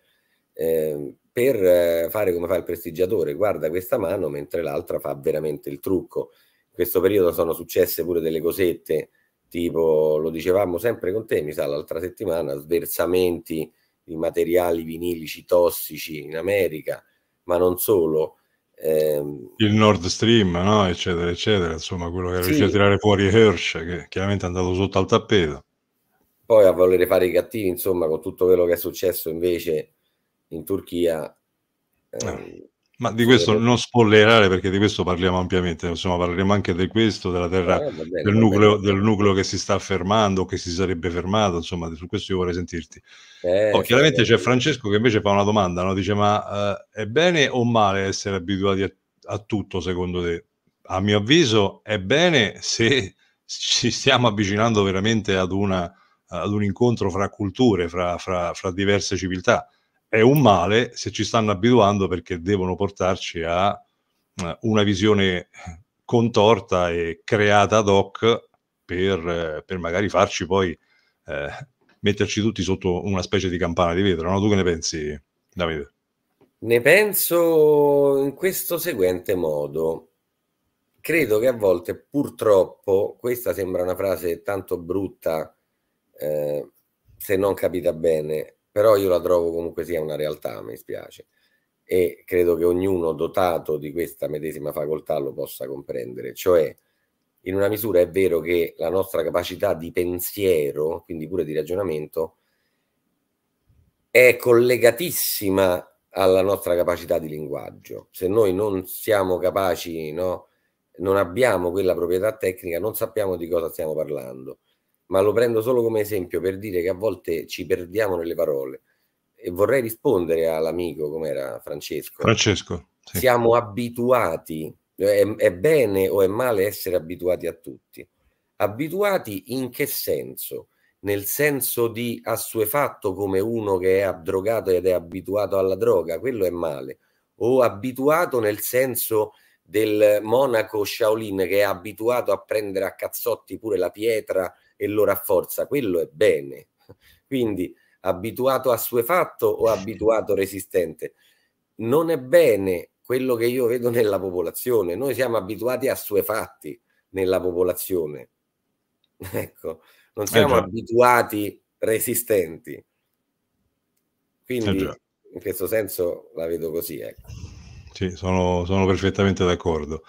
eh, per fare come fa il prestigiatore, guarda questa mano mentre l'altra fa veramente il trucco. In questo periodo sono successe pure delle cosette, tipo lo dicevamo sempre con te, mi sa, l'altra settimana, sversamenti di materiali vinilici tossici in America, ma non solo. Ehm... Il Nord Stream, no? eccetera, eccetera, insomma quello che sì. riuscì a tirare fuori Hirsch, che chiaramente è andato sotto al tappeto. Poi a volere fare i cattivi, insomma, con tutto quello che è successo invece in Turchia, ah. ehm, eh. Ma di questo non spoilerare perché di questo parliamo ampiamente, insomma parleremo anche di questo, della terra, eh, bene, del, nucleo, del, nucleo, che si sta fermando, che si sarebbe fermato, insomma su questo io vorrei sentirti. Oh, eh, oh, chiaramente c'è Francesco che invece fa una domanda, no? dice ma eh, è bene o male essere abituati a, a, tutto secondo te? A mio avviso è bene se ci stiamo avvicinando veramente ad, una, ad un incontro fra culture, fra, fra, fra diverse civiltà è un male se ci stanno abituando perché devono portarci a eh, una visione contorta e creata ad hoc per, eh, per magari farci poi eh, metterci tutti sotto una specie di campana di vetro. No? Tu che ne pensi, Davide? Ne penso in questo seguente modo. Credo che a volte purtroppo, questa sembra una frase tanto brutta eh, se non capita bene, però io la trovo comunque sia una realtà, mi spiace, e credo che ognuno dotato di questa medesima facoltà lo possa comprendere, cioè in una misura è vero che la nostra capacità di pensiero, quindi pure di ragionamento, è collegatissima alla nostra capacità di linguaggio. Se noi non siamo capaci, no, non abbiamo quella proprietà tecnica, non sappiamo di cosa stiamo parlando ma lo prendo solo come esempio per dire che a volte ci perdiamo nelle parole. E vorrei rispondere all'amico, com'era Francesco. Francesco. Sì. Siamo abituati, è, è bene o è male essere abituati a tutti. Abituati in che senso? Nel senso di assuefatto come uno che è drogato ed è abituato alla droga, quello è male. O abituato nel senso del monaco Shaolin che è abituato a prendere a cazzotti pure la pietra e lo rafforza, quello è bene. Quindi abituato a fatto o abituato resistente? Non è bene quello che io vedo nella popolazione, noi siamo abituati a fatti nella popolazione. Ecco, non eh siamo eh abituati resistenti. Eh Quindi eh in questo senso la vedo così, ecco sì, sono, sono perfettamente d'accordo.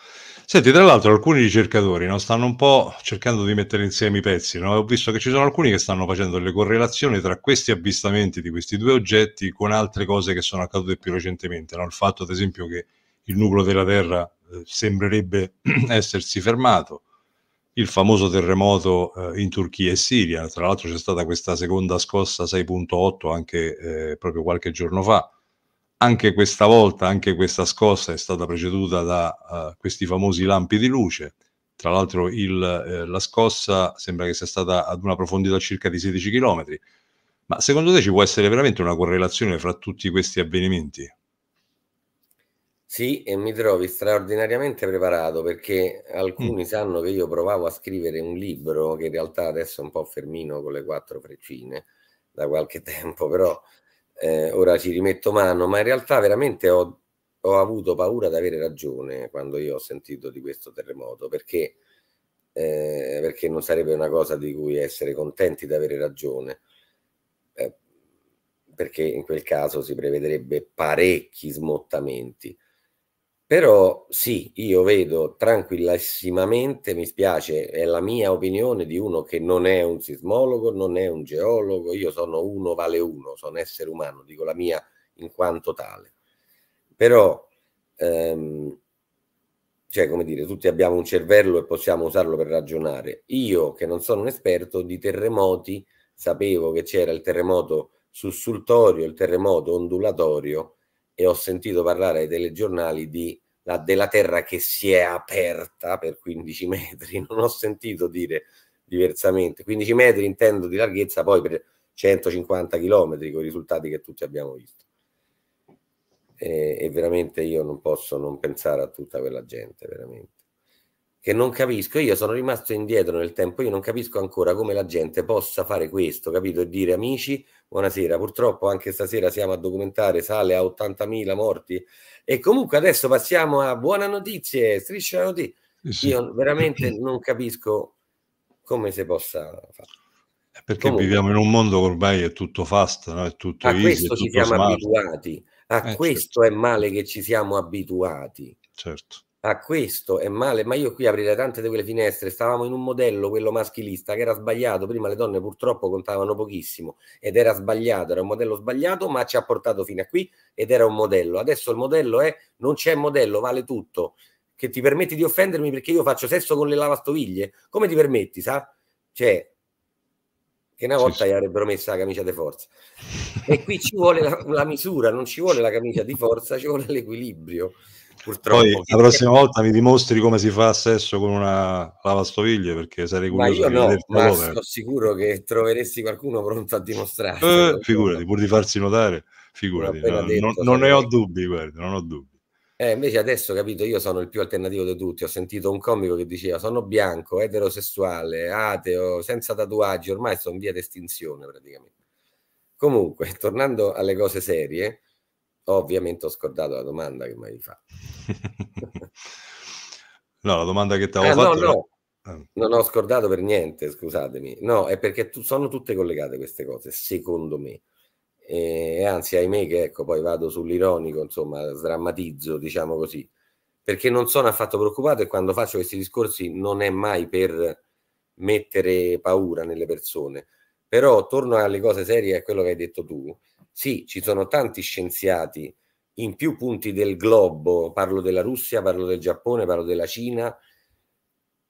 Senti, tra l'altro alcuni ricercatori no, stanno un po' cercando di mettere insieme i pezzi, no? ho visto che ci sono alcuni che stanno facendo delle correlazioni tra questi avvistamenti di questi due oggetti con altre cose che sono accadute più recentemente, no? il fatto ad esempio che il nucleo della Terra eh, sembrerebbe essersi fermato, il famoso terremoto eh, in Turchia e Siria, tra l'altro c'è stata questa seconda scossa 6.8 anche eh, proprio qualche giorno fa, anche questa volta, anche questa scossa è stata preceduta da uh, questi famosi lampi di luce. Tra l'altro il, eh, la scossa sembra che sia stata ad una profondità circa di 16 km. Ma secondo te ci può essere veramente una correlazione fra tutti questi avvenimenti? Sì, e mi trovi straordinariamente preparato perché alcuni mm. sanno che io provavo a scrivere un libro che in realtà adesso è un po' fermino con le quattro freccine da qualche tempo, però eh, ora ci rimetto mano, ma in realtà veramente ho, ho, avuto paura di avere ragione quando io ho sentito di questo terremoto, perché, eh, perché non sarebbe una cosa di cui essere contenti di avere ragione, eh, perché in quel caso si prevederebbe parecchi smottamenti. Però sì, io vedo tranquillissimamente, mi spiace, è la mia opinione di uno che non è un sismologo, non è un geologo, io sono uno vale uno, sono essere umano, dico la mia in quanto tale. Però, ehm, cioè come dire, tutti abbiamo un cervello e possiamo usarlo per ragionare. Io che non sono un esperto di terremoti, sapevo che c'era il terremoto sussultorio, il terremoto ondulatorio, e ho sentito parlare ai telegiornali di la, della terra che si è aperta per 15 metri, non ho sentito dire diversamente. 15 metri intendo di larghezza, poi per 150 km con i risultati che tutti abbiamo visto. E, e, veramente io non posso non pensare a tutta quella gente, veramente. Che non capisco, io sono rimasto indietro nel tempo, io non capisco ancora come la gente possa fare questo, capito? E dire amici, Buonasera, purtroppo anche stasera siamo a documentare, sale a 80.000 morti. E comunque adesso passiamo a buone notizie, striscia la Sì. Io veramente non capisco come si possa fare. Perché comunque, viviamo in un mondo che ormai è tutto fast, no? è tutto a easy, questo ci siamo smart. abituati, a eh, questo certo. è male che ci siamo abituati. Certo a questo è male, ma io qui aprirei tante di quelle finestre, stavamo in un modello, quello maschilista, che era sbagliato, prima le donne purtroppo contavano pochissimo ed era sbagliato, era un modello sbagliato, ma ci ha portato fino a qui ed era un modello. Adesso il modello è, non c'è modello, vale tutto, che ti permetti di offendermi perché io faccio sesso con le lavastoviglie, come ti permetti, sa? Cioè, che una volta gli avrebbero messa la camicia di forza. E qui ci vuole la, la misura, non ci vuole la camicia di forza, ci vuole l'equilibrio. Purtroppo. Poi la prossima volta mi dimostri come si fa sesso con una lavastoviglie perché sarei curioso. Ma io no, ma sono sicuro che troveresti qualcuno pronto a dimostrare. Eh, figurati, pur di farsi notare, figurati. No, detto, non, non ne ho dubbi, guarda, non ho dubbi. Eh, invece adesso, capito, io sono il più alternativo di tutti. Ho sentito un comico che diceva sono bianco, eterosessuale, ateo, senza tatuaggi, ormai sono in via d'estinzione praticamente. Comunque, tornando alle cose serie, Ovviamente ho scordato la domanda che mi hai fatto. no, la domanda che ti avevo ah, fatto... No, no. Ah. Non ho scordato per niente, scusatemi. No, è perché tu, sono tutte collegate queste cose, secondo me. E anzi, ahimè che ecco, poi vado sull'ironico, insomma, sdrammatizzo, diciamo così, perché non sono affatto preoccupato e quando faccio questi discorsi non è mai per mettere paura nelle persone. Però torno alle cose serie, a quello che hai detto tu, sì, ci sono tanti scienziati in più punti del globo, parlo della Russia, parlo del Giappone, parlo della Cina,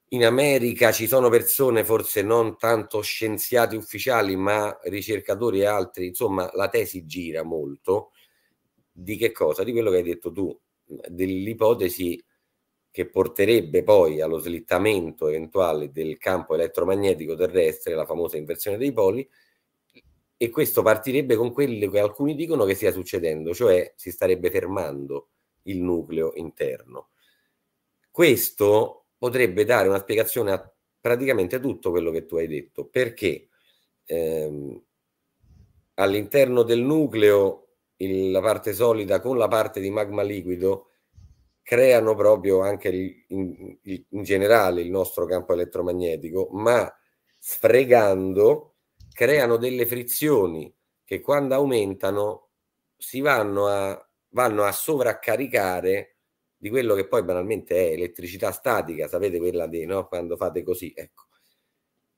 in America ci sono persone forse non tanto scienziati ufficiali, ma ricercatori e altri, insomma la tesi gira molto di che cosa? Di quello che hai detto tu, dell'ipotesi che porterebbe poi allo slittamento eventuale del campo elettromagnetico terrestre, la famosa inversione dei poli, e questo partirebbe con quello che alcuni dicono che stia succedendo, cioè si starebbe fermando il nucleo interno. Questo potrebbe dare una spiegazione a praticamente tutto quello che tu hai detto, perché ehm, all'interno del nucleo il, la parte solida con la parte di magma liquido creano proprio anche il, in, in generale il nostro campo elettromagnetico, ma sfregando creano delle frizioni che quando aumentano si vanno a, vanno a sovraccaricare di quello che poi banalmente è elettricità statica, sapete quella di no? quando fate così, ecco.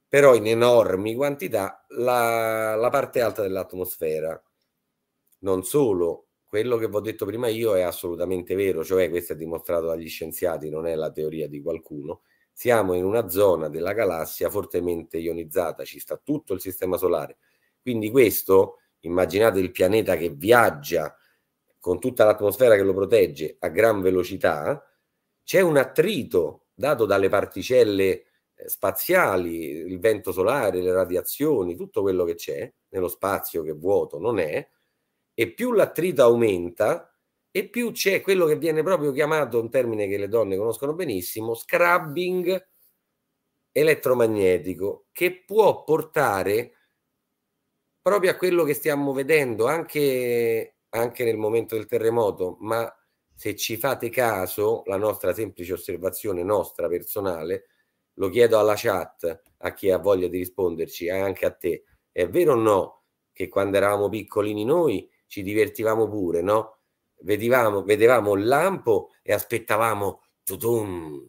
però in enormi quantità la, la parte alta dell'atmosfera. Non solo, quello che vi ho detto prima io è assolutamente vero, cioè questo è dimostrato dagli scienziati, non è la teoria di qualcuno, siamo in una zona della galassia fortemente ionizzata, ci sta tutto il sistema solare. Quindi questo, immaginate il pianeta che viaggia con tutta l'atmosfera che lo protegge a gran velocità, c'è un attrito dato dalle particelle eh, spaziali, il vento solare, le radiazioni, tutto quello che c'è nello spazio che vuoto non è, e più l'attrito aumenta, e più c'è quello che viene proprio chiamato, un termine che le donne conoscono benissimo, scrubbing elettromagnetico, che può portare proprio a quello che stiamo vedendo anche, anche nel momento del terremoto, ma se ci fate caso, la nostra semplice osservazione nostra personale, lo chiedo alla chat, a chi ha voglia di risponderci, anche a te, è vero o no che quando eravamo piccolini noi ci divertivamo pure, no? vedevamo, vedevamo il lampo e aspettavamo tutum,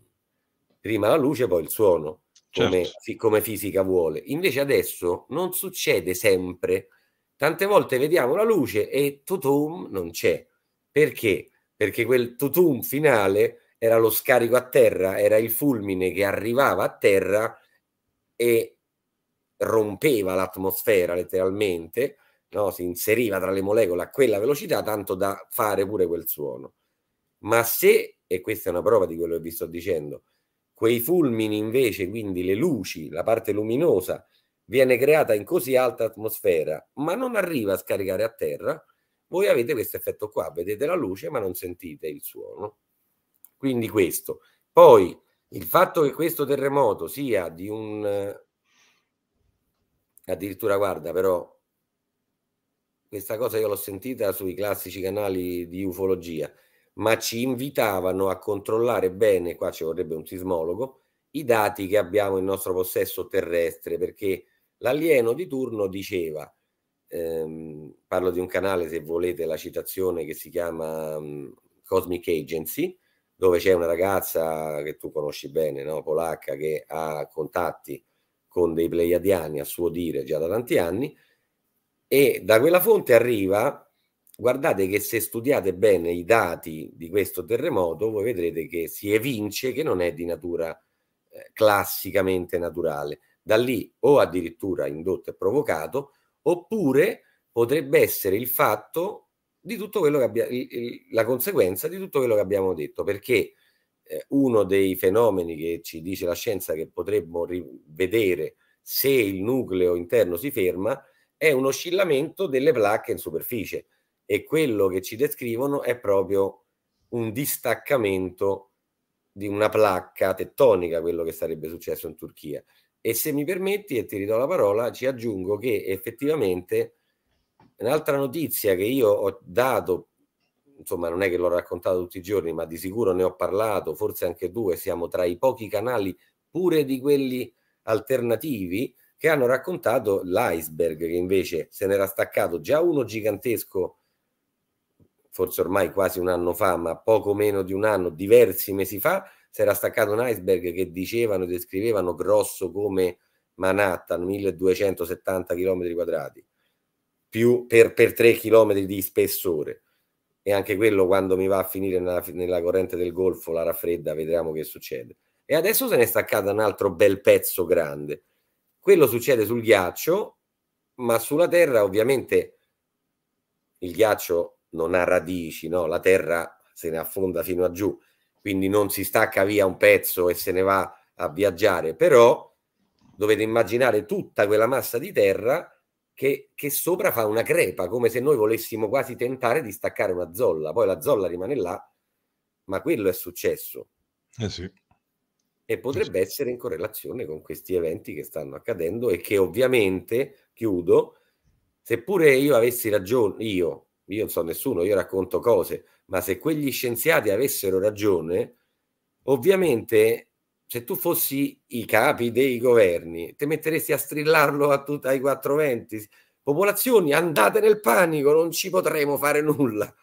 prima la luce, poi il suono, come, certo. come fisica vuole. Invece adesso non succede sempre. Tante volte vediamo la luce e tutum non c'è. Perché? Perché quel tutum finale era lo scarico a terra, era il fulmine che arrivava a terra e rompeva l'atmosfera letteralmente no? si inseriva tra le molecole a quella velocità tanto da fare pure quel suono. Ma se, e questa è una prova di quello che vi sto dicendo, quei fulmini invece, quindi le luci, la parte luminosa, viene creata in così alta atmosfera, ma non arriva a scaricare a terra, voi avete questo effetto qua, vedete la luce ma non sentite il suono. Quindi questo. Poi il fatto che questo terremoto sia di un... Eh, addirittura guarda però questa cosa io l'ho sentita sui classici canali di ufologia, ma ci invitavano a controllare bene, qua ci vorrebbe un sismologo, i dati che abbiamo in nostro possesso terrestre, perché l'alieno di turno diceva, ehm, parlo di un canale se volete la citazione che si chiama um, Cosmic Agency, dove c'è una ragazza che tu conosci bene, no? polacca, che ha contatti con dei pleiadiani a suo dire già da tanti anni, e da quella fonte arriva, guardate che se studiate bene i dati di questo terremoto, voi vedrete che si evince che non è di natura eh, classicamente naturale. Da lì o addirittura indotto e provocato, oppure potrebbe essere il fatto di tutto quello che abbiamo, la conseguenza di tutto quello che abbiamo detto, perché eh, uno dei fenomeni che ci dice la scienza che potremmo rivedere se il nucleo interno si ferma è un oscillamento delle placche in superficie e quello che ci descrivono è proprio un distaccamento di una placca tettonica, quello che sarebbe successo in Turchia. E se mi permetti, e ti ridò la parola, ci aggiungo che effettivamente un'altra notizia che io ho dato, insomma non è che l'ho raccontato tutti i giorni, ma di sicuro ne ho parlato, forse anche due, siamo tra i pochi canali, pure di quelli alternativi, che hanno raccontato l'iceberg che invece se n'era staccato già uno gigantesco, forse ormai quasi un anno fa, ma poco meno di un anno, diversi mesi fa, si era staccato un iceberg che dicevano e descrivevano grosso come Manhattan, 1270 km quadrati, più per, per 3 km di spessore. E anche quello quando mi va a finire nella, nella corrente del Golfo, la raffredda, vedremo che succede. E adesso se ne è staccato un altro bel pezzo grande quello succede sul ghiaccio, ma sulla terra ovviamente il ghiaccio non ha radici, no? la terra se ne affonda fino a giù, quindi non si stacca via un pezzo e se ne va a viaggiare, però dovete immaginare tutta quella massa di terra che, che, sopra fa una crepa, come se noi volessimo quasi tentare di staccare una zolla, poi la zolla rimane là, ma quello è successo. Eh sì e potrebbe essere in correlazione con questi eventi che stanno accadendo e che ovviamente, chiudo, seppure io avessi ragione, io, io non so nessuno, io racconto cose, ma se quegli scienziati avessero ragione, ovviamente se tu fossi i capi dei governi, ti metteresti a strillarlo a tut- ai quattro venti, popolazioni andate nel panico, non ci potremo fare nulla.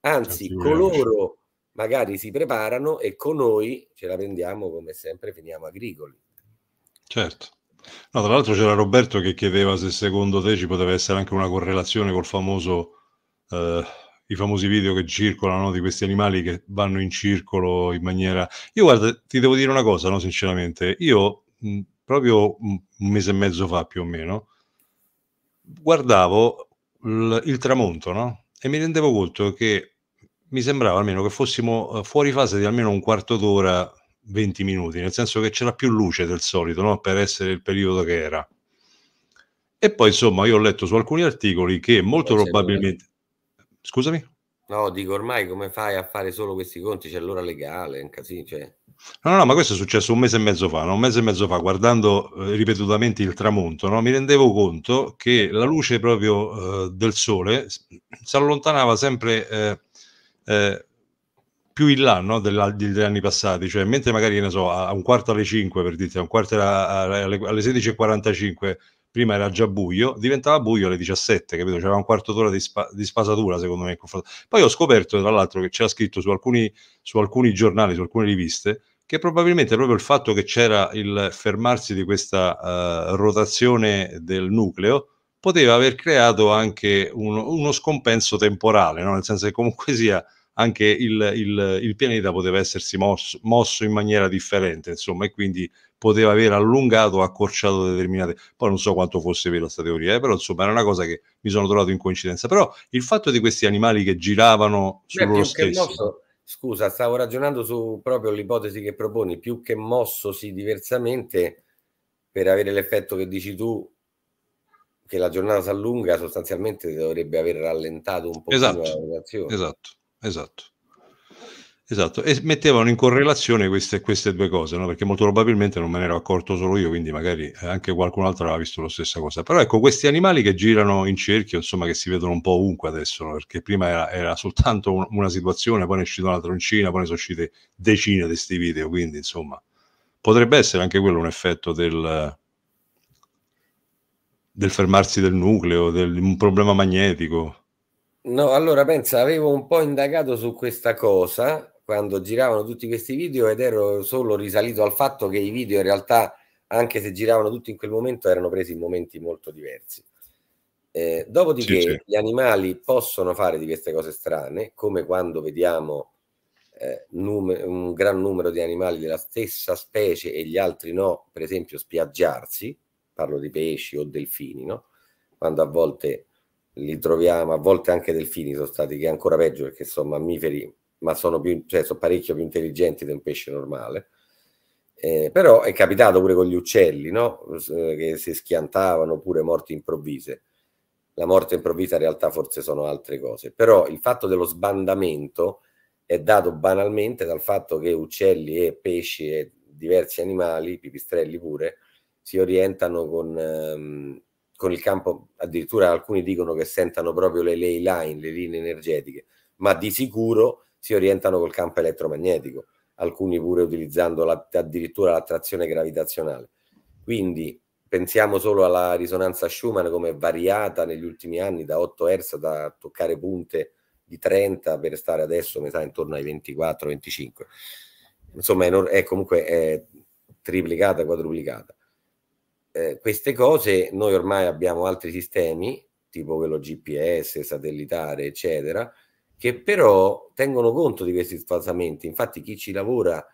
Anzi, coloro magari si preparano e con noi ce la prendiamo come sempre, finiamo agricoli. Certo. No, tra l'altro c'era Roberto che chiedeva se secondo te ci poteva essere anche una correlazione col famoso, eh, i famosi video che circolano di questi animali che vanno in circolo in maniera... Io guarda, ti devo dire una cosa, no, sinceramente, io mh, proprio un mese e mezzo fa più o meno, guardavo il, il tramonto, no? E mi rendevo conto che mi sembrava almeno che fossimo fuori fase di almeno un quarto d'ora, 20 minuti, nel senso che c'era più luce del solito, no? per essere il periodo che era. E poi insomma io ho letto su alcuni articoli che molto Beh, probabilmente... Scusami? No, dico ormai come fai a fare solo questi conti? C'è l'ora legale, è un casino. Cioè... No, no, no, ma questo è successo un mese e mezzo fa. No? Un mese e mezzo fa, guardando eh, ripetutamente il tramonto, no? mi rendevo conto che la luce proprio eh, del sole si allontanava sempre eh, eh, più in là no, degli, anni passati, cioè mentre magari ne so, a un quarto alle 5 per dirti, a un quarto alle, alle 16.45 prima era già buio, diventava buio alle 17, capito? C'era un quarto d'ora di, spa, di spasatura, secondo me. Poi ho scoperto, tra l'altro, che c'era scritto su alcuni, su alcuni giornali, su alcune riviste, che probabilmente proprio il fatto che c'era il fermarsi di questa uh, rotazione del nucleo poteva aver creato anche un, uno scompenso temporale, no? nel senso che comunque sia anche il, il, il pianeta poteva essersi mosso, mosso, in maniera differente, insomma, e quindi poteva aver allungato o accorciato determinate... Poi non so quanto fosse vera questa teoria, eh, però insomma era una cosa che mi sono trovato in coincidenza. Però il fatto di questi animali che giravano su Beh, loro stessi... scusa, stavo ragionando su proprio l'ipotesi che proponi, più che mossosi diversamente per avere l'effetto che dici tu, che la giornata si allunga, sostanzialmente dovrebbe aver rallentato un po' esatto, la rotazione. Esatto, esatto. Esatto, e mettevano in correlazione queste, queste due cose, no? perché molto probabilmente non me ne ero accorto solo io, quindi magari eh, anche qualcun altro aveva visto la stessa cosa. Però ecco, questi animali che girano in cerchio, insomma, che si vedono un po' ovunque adesso, no? perché prima era, era soltanto un, una situazione, poi ne è uscita una troncina, poi ne sono uscite decine di questi video, quindi insomma, potrebbe essere anche quello un effetto del, del fermarsi del nucleo, del, un problema magnetico. No, allora pensa, avevo un po' indagato su questa cosa quando giravano tutti questi video ed ero solo risalito al fatto che i video in realtà, anche se giravano tutti in quel momento, erano presi in momenti molto diversi. Eh, dopodiché sì, sì. gli animali possono fare di queste cose strane, come quando vediamo eh, num- un gran numero di animali della stessa specie e gli altri no, per esempio spiaggiarsi, parlo di pesci o delfini, no? quando a volte li troviamo a volte anche delfini sono stati che è ancora peggio perché sono mammiferi ma sono, più, cioè, sono parecchio più intelligenti di un pesce normale eh, però è capitato pure con gli uccelli no? Eh, che si schiantavano pure morti improvvise la morte improvvisa in realtà forse sono altre cose però il fatto dello sbandamento è dato banalmente dal fatto che uccelli e pesci e diversi animali pipistrelli pure si orientano con ehm, con il campo addirittura alcuni dicono che sentano proprio le ley line, le linee energetiche, ma di sicuro si orientano col campo elettromagnetico, alcuni pure utilizzando la, addirittura l'attrazione gravitazionale. Quindi pensiamo solo alla risonanza Schumann come variata negli ultimi anni da 8 Hz da toccare punte di 30 per stare adesso, mi sa, intorno ai 24-25. Insomma, è, è comunque è triplicata, quadruplicata. Eh, queste cose noi ormai abbiamo altri sistemi, tipo quello GPS, satellitare, eccetera, che però tengono conto di questi sfasamenti. Infatti chi ci lavora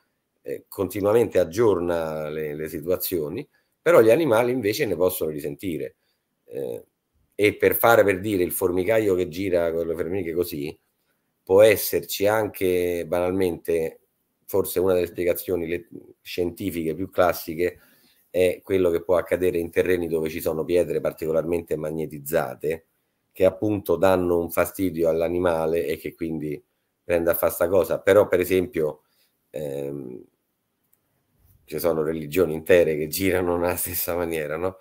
eh, continuamente aggiorna le, le, situazioni, però gli animali invece ne possono risentire. Eh, e per fare, per dire, il formicaio che gira con le formiche così, può esserci anche banalmente, forse una delle spiegazioni scientifiche più classiche, è quello che può accadere in terreni dove ci sono pietre particolarmente magnetizzate che appunto danno un fastidio all'animale e che quindi prende a fare sta cosa. Però per esempio ehm, ci sono religioni intere che girano nella stessa maniera, no?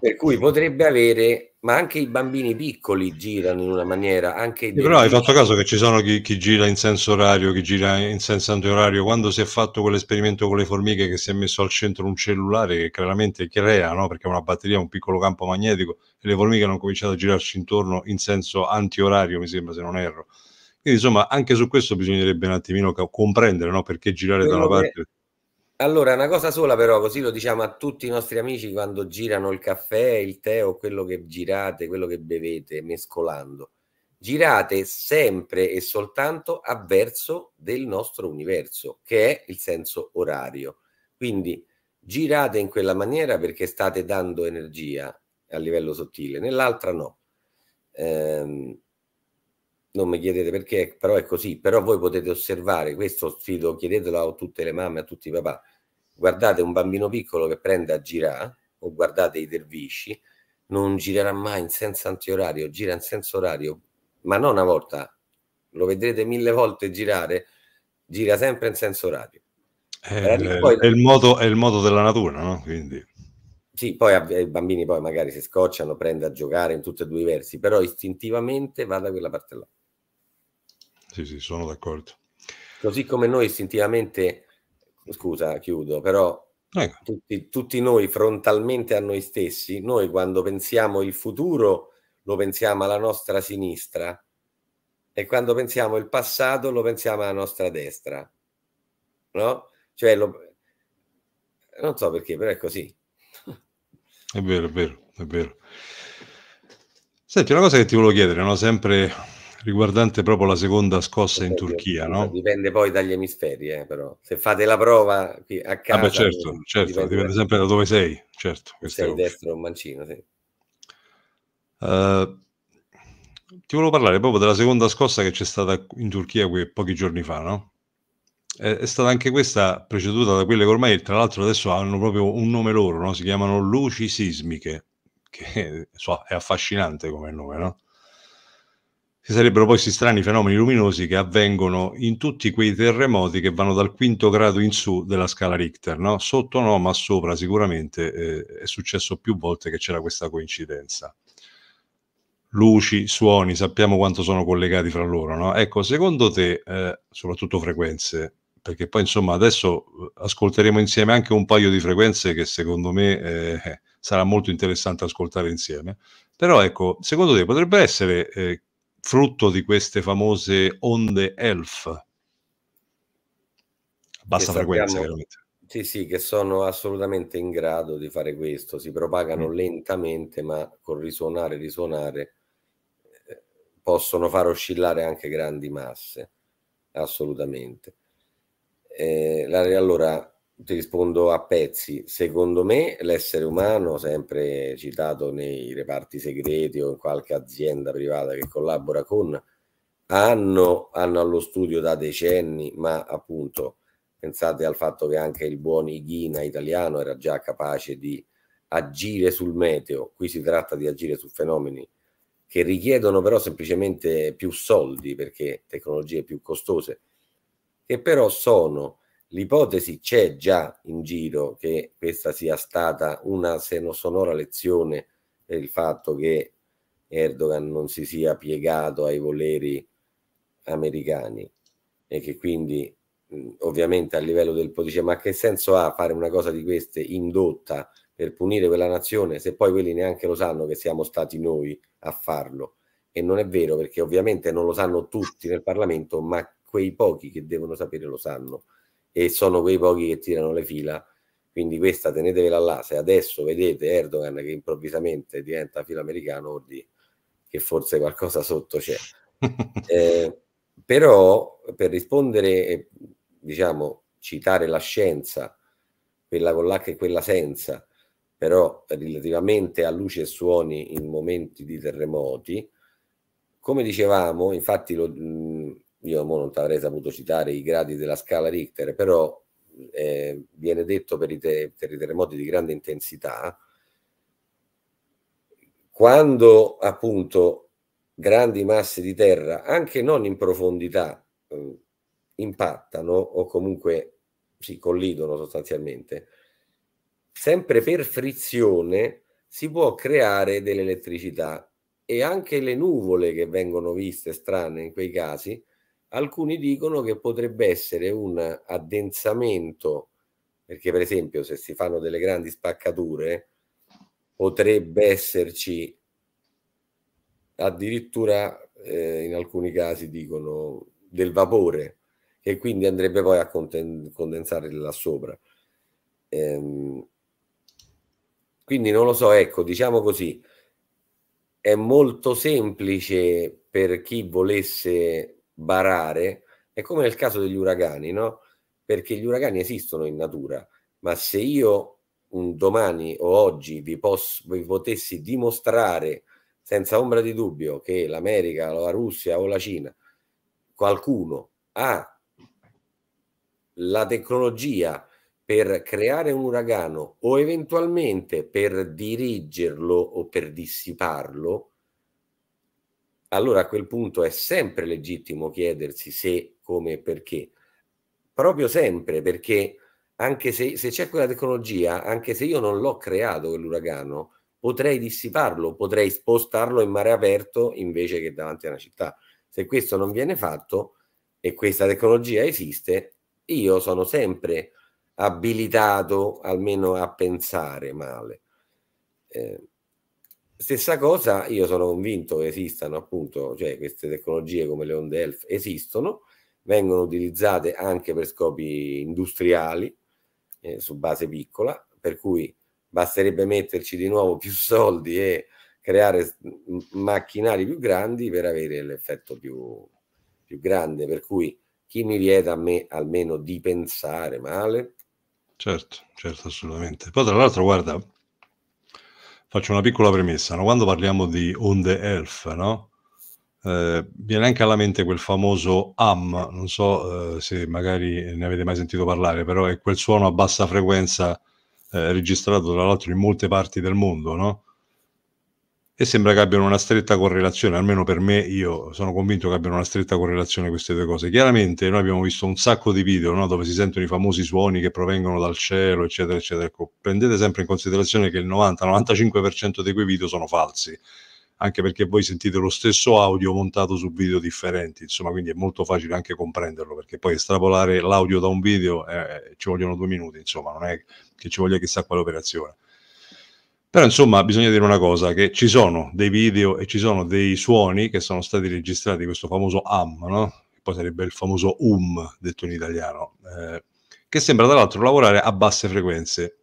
per cui potrebbe avere, ma anche i bambini piccoli girano in una maniera, anche i però hai fatto caso che ci sono chi, chi, gira in senso orario, chi gira in senso antiorario, quando si è fatto quell'esperimento con le formiche che si è messo al centro un cellulare che chiaramente crea, no? perché è una batteria, un piccolo campo magnetico, e le formiche hanno cominciato a girarci intorno in senso antiorario, mi sembra se non erro. Quindi insomma anche su questo bisognerebbe un attimino comprendere no? perché girare Quello da una parte... Che allora, una cosa sola però, così lo diciamo a tutti i nostri amici quando girano il caffè, il tè o quello che girate, quello che bevete, mescolando. Girate sempre e soltanto a verso del nostro universo, che è il senso orario. Quindi girate in quella maniera perché state dando energia a livello sottile, nell'altra no. Ehm, non mi chiedete perché, però è così, però voi potete osservare, questo sfido, chiedetelo a tutte le mamme, a tutti i papà, guardate un bambino piccolo che prende a girare, o guardate i dervisci, non girerà mai in senso antiorario, gira in senso orario, ma non una volta, lo vedrete mille volte girare, gira sempre in senso orario. È, eh, poi... è, il, modo, è il modo della natura, no? Quindi... Sì, poi i bambini poi magari si scocciano, prende a giocare in tutti e due i versi, però istintivamente va da quella parte là sì, sì, sono d'accordo. Così come noi istintivamente, scusa, chiudo, però ecco. tutti, tutti noi frontalmente a noi stessi, noi quando pensiamo il futuro lo pensiamo alla nostra sinistra e quando pensiamo il passato lo pensiamo alla nostra destra, no? Cioè, lo... non so perché, però è così. È vero, è vero, è vero. Senti, una cosa che ti volevo chiedere, no? sempre riguardante proprio la seconda scossa in Turchia, no? Dipende poi dagli emisferi, eh, però. Se fate la prova qui a casa... Ah beh, certo, certo, dipende, dipende sempre da dove sei, certo. Sei destro o mancino, sì. Uh, ti volevo parlare proprio della seconda scossa che c'è stata in Turchia que- pochi giorni fa, no? È, è stata anche questa preceduta da quelle che ormai, tra l'altro, adesso hanno proprio un nome loro, no? Si chiamano luci sismiche, che so, è affascinante come nome, no? Ci sarebbero poi questi strani fenomeni luminosi che avvengono in tutti quei terremoti che vanno dal quinto grado in su della scala Richter, no? sotto no, ma sopra sicuramente eh, è successo più volte che c'era questa coincidenza. Luci, suoni, sappiamo quanto sono collegati fra loro. No? Ecco, secondo te, eh, soprattutto frequenze, perché poi insomma adesso eh, ascolteremo insieme anche un paio di frequenze che secondo me eh, sarà molto interessante ascoltare insieme, però ecco, secondo te potrebbe essere eh, frutto di queste famose onde ELF a bassa frequenza veramente. Sì, sì, che sono assolutamente in grado di fare questo, si propagano mm. lentamente, ma con risuonare, risuonare, eh, possono far oscillare anche grandi masse, assolutamente. Eh, allora, ti rispondo a pezzi. Secondo me l'essere umano, sempre citato nei reparti segreti o in qualche azienda privata che collabora con, hanno, hanno allo studio da decenni, ma appunto pensate al fatto che anche il buon Ighina italiano era già capace di agire sul meteo, qui si tratta di agire su fenomeni che richiedono però semplicemente più soldi perché tecnologie più costose, che però sono L'ipotesi c'è già in giro che questa sia stata una sonora lezione per il fatto che Erdogan non si sia piegato ai voleri americani e che quindi mm, ovviamente a livello del potere, ma che senso ha fare una cosa di queste indotta per punire quella nazione se poi quelli neanche lo sanno che siamo stati noi a farlo? E non è vero perché ovviamente non lo sanno tutti nel Parlamento, ma quei pochi che devono sapere lo sanno e sono quei pochi che tirano le fila. Quindi questa tenetevela là, se adesso vedete Erdogan che improvvisamente diventa filo americano, vuol dire che forse qualcosa sotto c'è. eh, però per rispondere, diciamo, citare la scienza, quella con l'H e quella senza, però relativamente a luci e suoni in momenti di terremoti, come dicevamo, infatti lo, mh, io non ti avrei saputo citare i gradi della scala Richter, però eh, viene detto per i, te per i terremoti di grande intensità, quando appunto grandi masse di terra, anche non in profondità, eh, impattano o comunque si collidono sostanzialmente, sempre per frizione si può creare dell'elettricità e anche le nuvole che vengono viste strane in quei casi alcuni dicono che potrebbe essere un addensamento, perché per esempio se si fanno delle grandi spaccature potrebbe esserci addirittura eh, in alcuni casi dicono del vapore che quindi andrebbe poi a condensare là sopra. Ehm, quindi non lo so, ecco, diciamo così, è molto semplice per chi volesse barare è come nel caso degli uragani, no? Perché gli uragani esistono in natura, ma se io un domani o oggi vi, posso, vi potessi dimostrare senza ombra di dubbio che l'America, la Russia o la Cina, qualcuno ha la tecnologia per creare un uragano o eventualmente per dirigerlo o per dissiparlo, allora a quel punto è sempre legittimo chiedersi se, come e perché. Proprio sempre, perché anche se, se c'è quella tecnologia, anche se io non l'ho creato quell'uragano, potrei dissiparlo, potrei spostarlo in mare aperto invece che davanti a una città. Se questo non viene fatto e questa tecnologia esiste, io sono sempre abilitato almeno a pensare male. Eh, Stessa cosa, io sono convinto che esistano appunto, cioè queste tecnologie come le onde ELF esistono, vengono utilizzate anche per scopi industriali eh, su base piccola, per cui basterebbe metterci di nuovo più soldi e creare macchinari più grandi per avere l'effetto più, più grande, per cui chi mi vieta a me almeno di pensare male? Certo, certo, assolutamente. Poi tra l'altro, guarda, Faccio una piccola premessa, no? quando parliamo di onde elf, no? eh, viene anche alla mente quel famoso AM, non so eh, se magari ne avete mai sentito parlare, però è quel suono a bassa frequenza eh, registrato tra l'altro in molte parti del mondo, no? e sembra che abbiano una stretta correlazione, almeno per me, io sono convinto che abbiano una stretta correlazione queste due cose. Chiaramente noi abbiamo visto un sacco di video no, dove si sentono i famosi suoni che provengono dal cielo, eccetera, eccetera. Ecco, prendete sempre in considerazione che il 90-95% di quei video sono falsi, anche perché voi sentite lo stesso audio montato su video differenti, insomma, quindi è molto facile anche comprenderlo, perché poi estrapolare l'audio da un video eh, ci vogliono due minuti, insomma, non è che ci voglia chissà quale operazione. Però insomma bisogna dire una cosa, che ci sono dei video e ci sono dei suoni che sono stati registrati, questo famoso AM, no? poi sarebbe il famoso UM detto in italiano, eh, che sembra tra l'altro lavorare a basse frequenze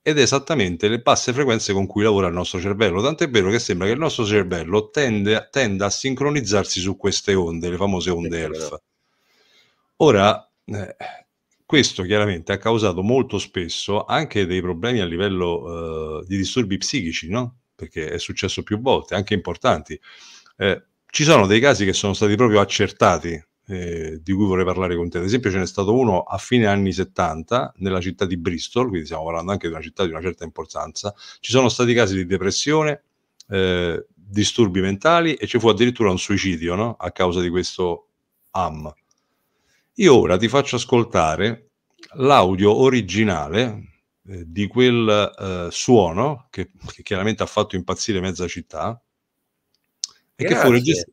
ed è esattamente le basse frequenze con cui lavora il nostro cervello. Tant'è vero che sembra che il nostro cervello tende, tenda a sincronizzarsi su queste onde, le famose onde ELF. Ora, eh, questo chiaramente ha causato molto spesso anche dei problemi a livello eh, di disturbi psichici, no? Perché è successo più volte, anche importanti. Eh, ci sono dei casi che sono stati proprio accertati, eh, di cui vorrei parlare con te. Ad esempio, ce n'è stato uno a fine anni 70 nella città di Bristol, quindi stiamo parlando anche di una città di una certa importanza. Ci sono stati casi di depressione, eh, disturbi mentali e ci fu addirittura un suicidio no? a causa di questo AM io ora ti faccio ascoltare l'audio originale eh, di quel eh, suono che, che, chiaramente ha fatto impazzire mezza città e che fu registrato.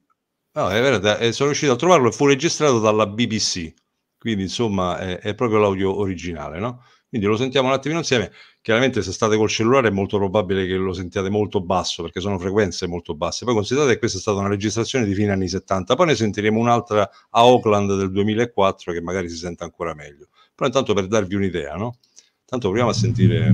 No, è verità, eh, sono riuscito a trovarlo e fu registrato dalla BBC, quindi insomma è, è proprio l'audio originale, no? Quindi lo sentiamo un attimino insieme. Chiaramente se state col cellulare è molto probabile che lo sentiate molto basso perché sono frequenze molto basse. Poi considerate che questa è stata una registrazione di fine anni 70, poi ne sentiremo un'altra a Oakland del 2004 che magari si sente ancora meglio. Però intanto per darvi un'idea, no? Tanto proviamo a sentire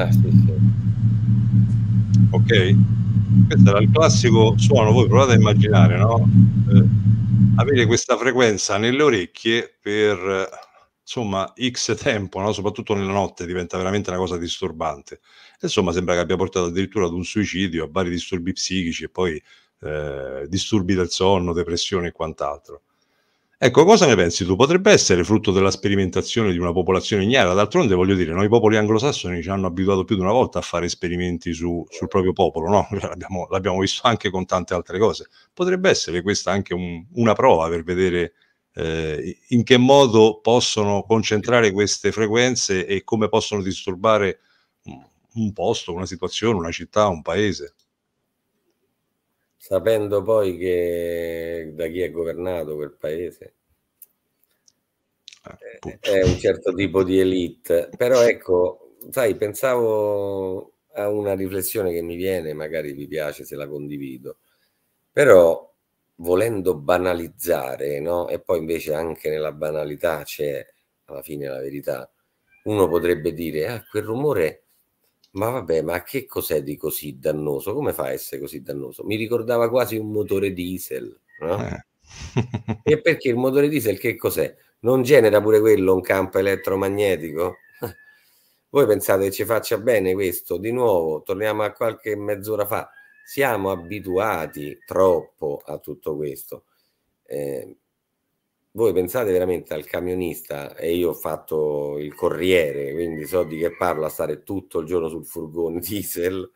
Eh, sì, sì. Ok? Questo era il classico suono, voi provate a immaginare, no? Eh, avere questa frequenza nelle orecchie per insomma X tempo, no? soprattutto nella notte, diventa veramente una cosa disturbante. Insomma, sembra che abbia portato addirittura ad un suicidio, a vari disturbi psichici e poi eh, disturbi del sonno, depressione e quant'altro. Ecco, cosa ne pensi tu? Potrebbe essere frutto della sperimentazione di una popolazione ignara? D'altronde, voglio dire, noi popoli anglosassoni ci hanno abituato più di una volta a fare esperimenti su, sul proprio popolo, no? L'abbiamo, l'abbiamo, visto anche con tante altre cose. Potrebbe essere questa anche un, una prova per vedere eh, in che modo possono concentrare queste frequenze e come possono disturbare un, un posto, una situazione, una città, un paese sapendo poi che da chi è governato quel paese. Ah, eh, è un certo tipo di elite, però ecco, sai, pensavo a una riflessione che mi viene, magari vi piace se la condivido, però volendo banalizzare, no? E poi invece anche nella banalità c'è alla fine la verità. Uno potrebbe dire, ah, quel rumore è ma vabbè, ma che cos'è di così dannoso? Come fa a essere così dannoso? Mi ricordava quasi un motore diesel. No? Eh. e perché il motore diesel che cos'è? Non genera pure quello un campo elettromagnetico? Voi pensate che ci faccia bene questo? Di nuovo, torniamo a qualche mezz'ora fa. Siamo abituati troppo a tutto questo. Eh, voi pensate veramente al camionista e io ho fatto il corriere, quindi so di che parlo a stare tutto il giorno sul furgone diesel.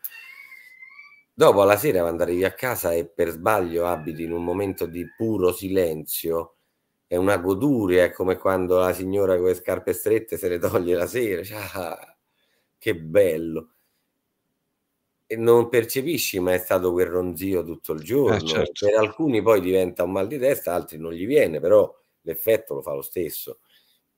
Dopo la sera quando via a casa e per sbaglio abiti in un momento di puro silenzio, è una goduria, è come quando la signora con le scarpe strette se le toglie la sera, ah, che bello. E non percepisci, ma è stato quel ronzio tutto il eh, giorno. Eh, certo. Per alcuni poi diventa un mal di testa, altri non gli viene, però l'effetto lo fa lo stesso.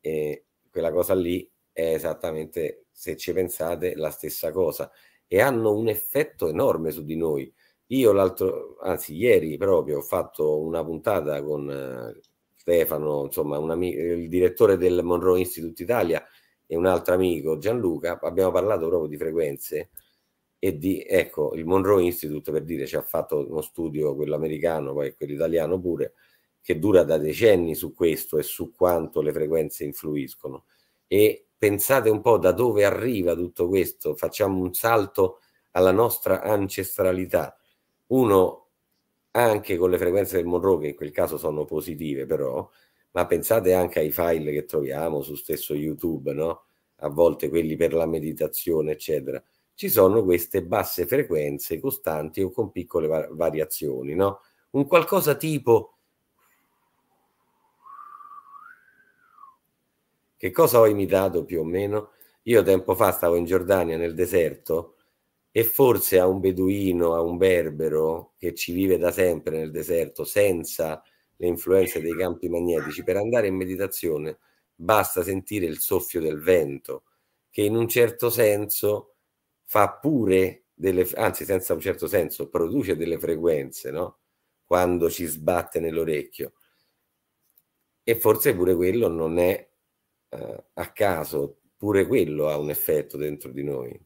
E quella cosa lì è esattamente, se ci pensate, la stessa cosa. E hanno un effetto enorme su di noi. Io l'altro, anzi ieri proprio, ho fatto una puntata con eh, Stefano, insomma, il direttore del Monroe Institute Italia e un altro amico, Gianluca, abbiamo parlato proprio di frequenze e di, ecco, il Monroe Institute, per dire, ci ha fatto uno studio, quello americano, poi quello italiano pure, che dura da decenni su questo e su quanto le frequenze influiscono. E pensate un po' da dove arriva tutto questo, facciamo un salto alla nostra ancestralità. Uno anche con le frequenze del Monroe, che in quel caso sono positive però, ma pensate anche ai file che troviamo su stesso YouTube, no? a volte quelli per la meditazione, eccetera. Ci sono queste basse frequenze costanti o con piccole variazioni, no? un qualcosa tipo Che cosa ho imitato più o meno? Io tempo fa stavo in Giordania, nel deserto, e forse a un beduino, a un berbero che ci vive da sempre nel deserto, senza le influenze dei campi magnetici, per andare in meditazione basta sentire il soffio del vento, che in un certo senso fa pure delle, anzi senza un certo senso, produce delle frequenze, no? Quando ci sbatte nell'orecchio. E forse pure quello non è eh, a caso, pure quello ha un effetto dentro di noi.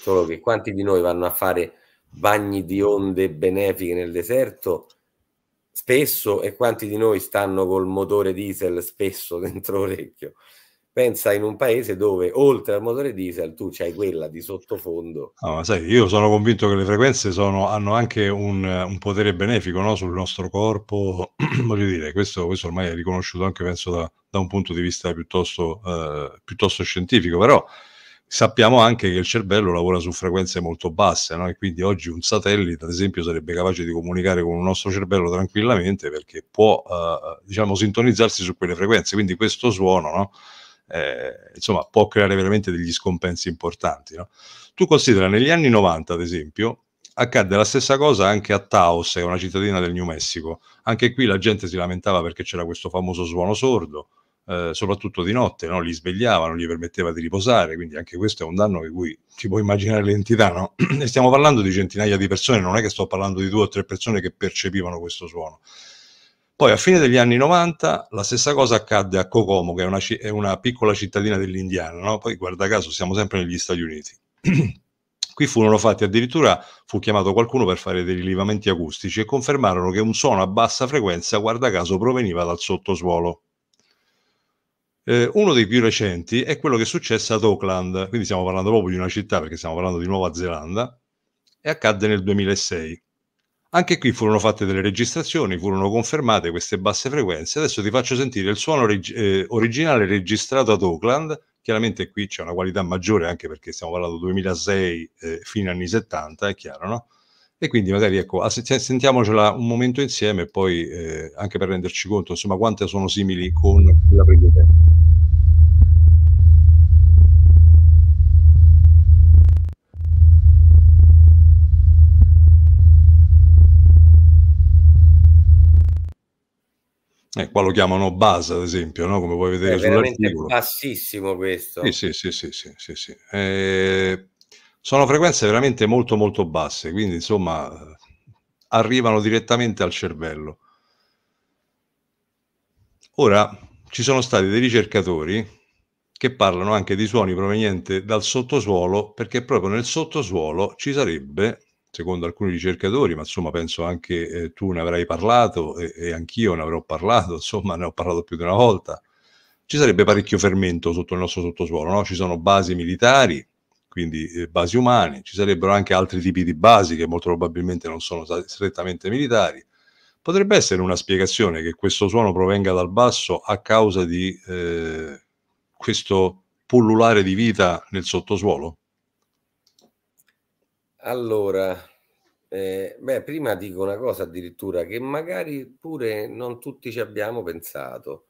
Solo che quanti di noi vanno a fare bagni di onde benefiche nel deserto spesso e quanti di noi stanno col motore diesel spesso dentro l'orecchio? Pensa in un paese dove oltre al motore diesel tu c'hai quella di sottofondo. No, sai, io sono convinto che le frequenze sono, hanno anche un, un potere benefico no? sul nostro corpo. Voglio dire, questo, questo, ormai è riconosciuto anche penso da, da un punto di vista piuttosto, eh, piuttosto, scientifico, però sappiamo anche che il cervello lavora su frequenze molto basse no? e quindi oggi un satellite ad esempio sarebbe capace di comunicare con il nostro cervello tranquillamente perché può eh, diciamo sintonizzarsi su quelle frequenze, quindi questo suono no? eh, insomma, può creare veramente degli scompensi importanti. No? Tu considera, negli anni 90, ad esempio, accadde la stessa cosa anche a Taos, che è una cittadina del New Messico. Anche qui la gente si lamentava perché c'era questo famoso suono sordo, eh, soprattutto di notte, no? li svegliavano, gli permetteva di riposare, quindi anche questo è un danno di cui ci può immaginare l'entità. No? stiamo parlando di centinaia di persone, non è che sto parlando di due o tre persone che percepivano questo suono. Poi a fine degli anni 90 la stessa cosa accadde a Kokomo, che è una, è una piccola cittadina dell'Indiana, no? poi guarda caso siamo sempre negli Stati Uniti. Qui furono fatti addirittura, fu chiamato qualcuno per fare dei rilevamenti acustici e confermarono che un suono a bassa frequenza, guarda caso, proveniva dal sottosuolo. Eh, uno dei più recenti è quello che successe ad Auckland, quindi stiamo parlando proprio di una città perché stiamo parlando di Nuova Zelanda, e accadde nel 2006. Anche qui furono fatte delle registrazioni, furono confermate queste basse frequenze. Adesso ti faccio sentire il suono reg- eh, originale registrato ad Oakland. Chiaramente qui c'è una qualità maggiore anche perché stiamo parlando 2006 eh, fino anni 70, è chiaro, no? E quindi magari ecco, sentiamocela un momento insieme e poi eh, anche per renderci conto, insomma, quante sono simili con quella precedente. Eh, qua lo chiamano base, ad esempio, no? come puoi vedere è sull'articolo. È bassissimo questo. Sì, sì, sì, sì, sì, sì, sì. Eh, sono frequenze veramente molto, molto basse, quindi insomma arrivano direttamente al cervello. Ora, ci sono stati dei ricercatori che parlano anche di suoni provenienti dal sottosuolo, perché proprio nel sottosuolo ci sarebbe secondo alcuni ricercatori, ma insomma penso anche eh, tu ne avrai parlato e, e anch'io ne avrò parlato, insomma ne ho parlato più di una volta, ci sarebbe parecchio fermento sotto il nostro sottosuolo, no? ci sono basi militari, quindi eh, basi umane, ci sarebbero anche altri tipi di basi che molto probabilmente non sono strettamente militari. Potrebbe essere una spiegazione che questo suono provenga dal basso a causa di eh, questo pullulare di vita nel sottosuolo? Allora, eh, beh, prima dico una cosa addirittura che magari pure non tutti ci abbiamo pensato.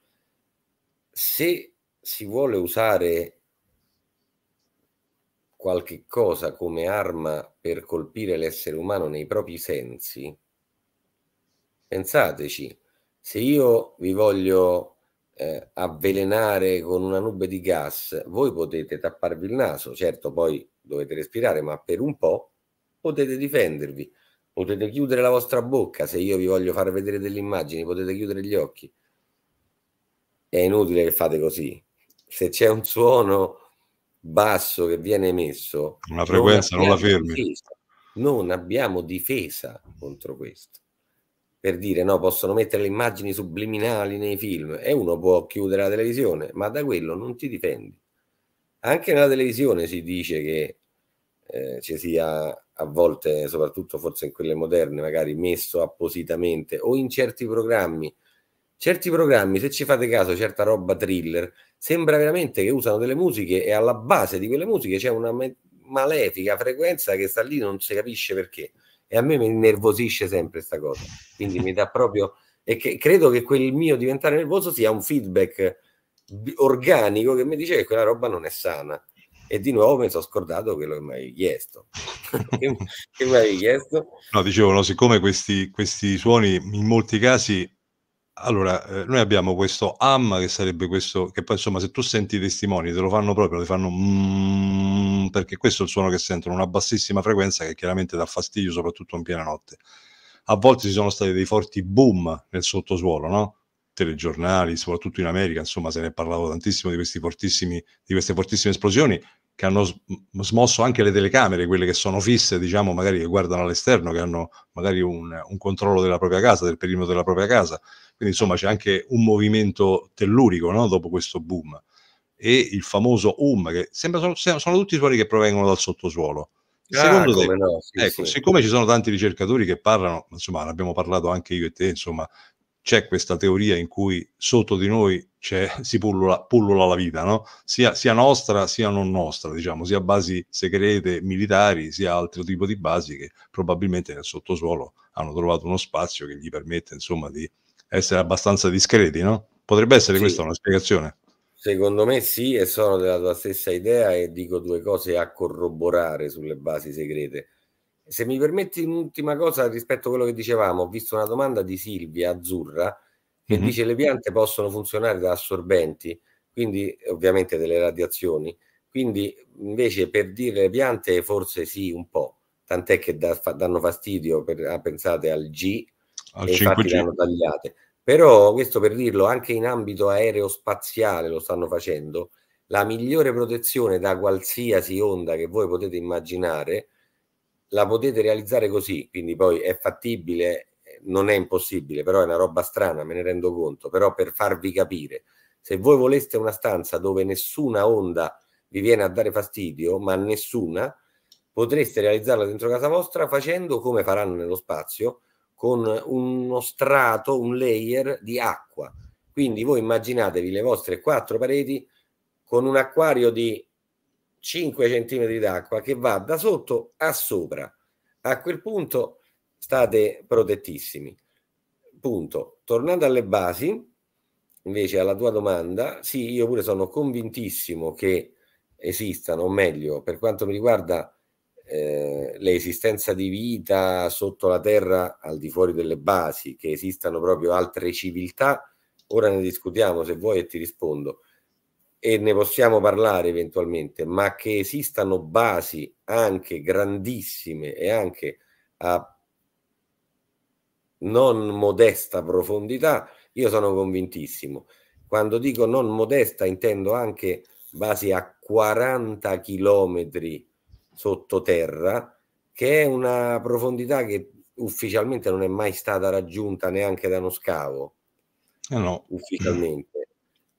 Se si vuole usare qualche cosa come arma per colpire l'essere umano nei propri sensi, pensateci, se io vi voglio eh, avvelenare con una nube di gas, voi potete tapparvi il naso, certo poi dovete respirare, ma per un po' potete difendervi, potete chiudere la vostra bocca se io vi voglio far vedere delle immagini, potete chiudere gli occhi. È inutile che fate così. Se c'è un suono basso che viene emesso, una frequenza non, non la fermi. Difesa. Non abbiamo difesa contro questo. Per dire no, possono mettere le immagini subliminali nei film e uno può chiudere la televisione, ma da quello non ti difendi. Anche nella televisione si dice che eh, ci sia a volte, soprattutto forse in quelle moderne, magari messo appositamente o in certi programmi. Certi programmi, se ci fate caso, certa roba thriller, sembra veramente che usano delle musiche e alla base di quelle musiche c'è una me- malefica frequenza che sta lì, non si capisce perché. E a me mi innervosisce sempre questa cosa. Quindi mi dà proprio... E che, credo che quel mio diventare nervoso sia un feedback organico che mi dice che quella roba non è sana e di nuovo mi sono scordato quello che mi avevi chiesto. che, mi avevi chiesto? No, dicevano, siccome questi, questi suoni in molti casi allora, eh, noi abbiamo questo am che sarebbe questo, che poi insomma se tu senti i testimoni te lo fanno proprio, ti fanno mm, perché questo è il suono che sentono, una bassissima frequenza che chiaramente dà fastidio soprattutto in piena notte. A volte ci sono stati dei forti boom nel sottosuolo, no? telegiornali, soprattutto in America, insomma, se ne è parlato tantissimo di, di queste fortissime esplosioni che hanno smosso anche le telecamere, quelle che sono fisse, diciamo, magari che guardano all'esterno, che hanno magari un, un, controllo della propria casa, del perimetro della propria casa. Quindi, insomma, c'è anche un movimento tellurico no? dopo questo boom. E il famoso um, che sembra sono, sono tutti suoni che provengono dal sottosuolo. Ah, Secondo ah, te, no, sì, ecco, sì. siccome ci sono tanti ricercatori che parlano, insomma, ne abbiamo parlato anche io e te, insomma, c'è questa teoria in cui sotto di noi c'è, si pullula, pullula, la vita, no? sia, sia, nostra sia non nostra, diciamo, sia basi segrete militari, sia altro tipo di basi che probabilmente nel sottosuolo hanno trovato uno spazio che gli permette insomma di essere abbastanza discreti, no? Potrebbe essere sì. questa una spiegazione? Secondo me sì, e sono della tua stessa idea e dico due cose a corroborare sulle basi segrete. Se mi permetti un'ultima cosa rispetto a quello che dicevamo, ho visto una domanda di Silvia Azzurra che mm-hmm. dice le piante possono funzionare da assorbenti, quindi ovviamente delle radiazioni, quindi invece per dire le piante forse sì un po', tant'è che da, fa, danno fastidio, per, ah, pensate al G, al e 5G. infatti le hanno tagliate, però questo per dirlo anche in ambito aerospaziale lo stanno facendo, la migliore protezione da qualsiasi onda che voi potete immaginare la potete realizzare così, quindi poi è fattibile, non è impossibile, però è una roba strana, me ne rendo conto, però per farvi capire, se voi voleste una stanza dove nessuna onda vi viene a dare fastidio, ma nessuna, potreste realizzarla dentro casa vostra facendo come faranno nello spazio, con uno strato, un layer di acqua. Quindi voi immaginatevi le vostre quattro pareti con un acquario di 5 centimetri d'acqua che va da sotto a sopra. A quel punto state protettissimi. Punto. Tornando alle basi, invece alla tua domanda, sì, io pure sono convintissimo che esistano, o meglio, per quanto mi riguarda, eh, l'esistenza di vita sotto la terra, al di fuori delle basi, che esistano proprio altre civiltà. Ora ne discutiamo se vuoi e ti rispondo e ne possiamo parlare eventualmente, ma che esistano basi anche grandissime e anche a non modesta profondità, io sono convintissimo. Quando dico non modesta intendo anche basi a 40 km sottoterra, che è una profondità che ufficialmente non è mai stata raggiunta neanche da uno scavo. Eh no. Ufficialmente.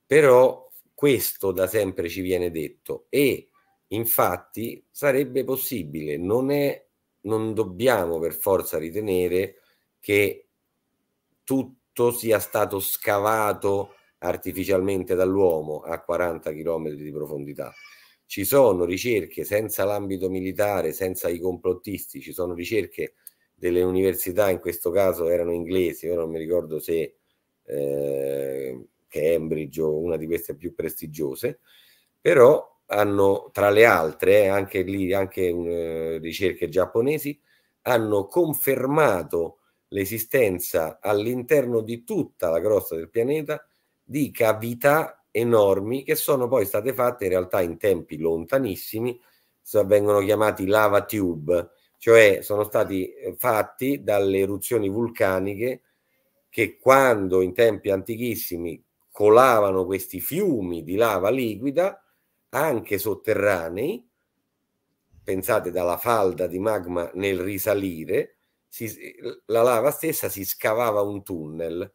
Però questo da sempre ci viene detto e infatti sarebbe possibile, non, è, non dobbiamo per forza ritenere che tutto sia stato scavato artificialmente dall'uomo a 40 km di profondità. Ci sono ricerche senza l'ambito militare, senza i complottisti, ci sono ricerche delle università, in questo caso erano inglesi, ora non mi ricordo se eh, Cambridge o una di queste più prestigiose, però hanno, tra le altre, eh, anche lì, anche eh, ricerche giapponesi, hanno confermato l'esistenza all'interno di tutta la crosta del pianeta di cavità enormi che sono poi state fatte in realtà in tempi lontanissimi, vengono chiamati lava tube, cioè sono stati eh, fatti dalle eruzioni vulcaniche che quando in tempi antichissimi colavano questi fiumi di lava liquida anche sotterranei, pensate dalla falda di magma nel risalire, si, la lava stessa si scavava un tunnel,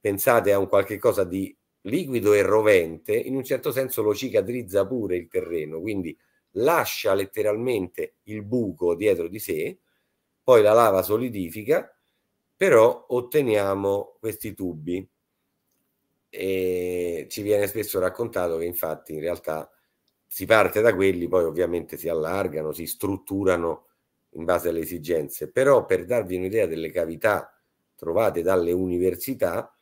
pensate a un qualche cosa di liquido e rovente, in un certo senso lo cicatrizza pure il terreno, quindi lascia letteralmente il buco dietro di sé, poi la lava solidifica, però otteniamo questi tubi e ci viene spesso raccontato che infatti in realtà si parte da quelli, poi ovviamente si allargano, si strutturano in base alle esigenze, però per darvi un'idea delle cavità trovate dalle università,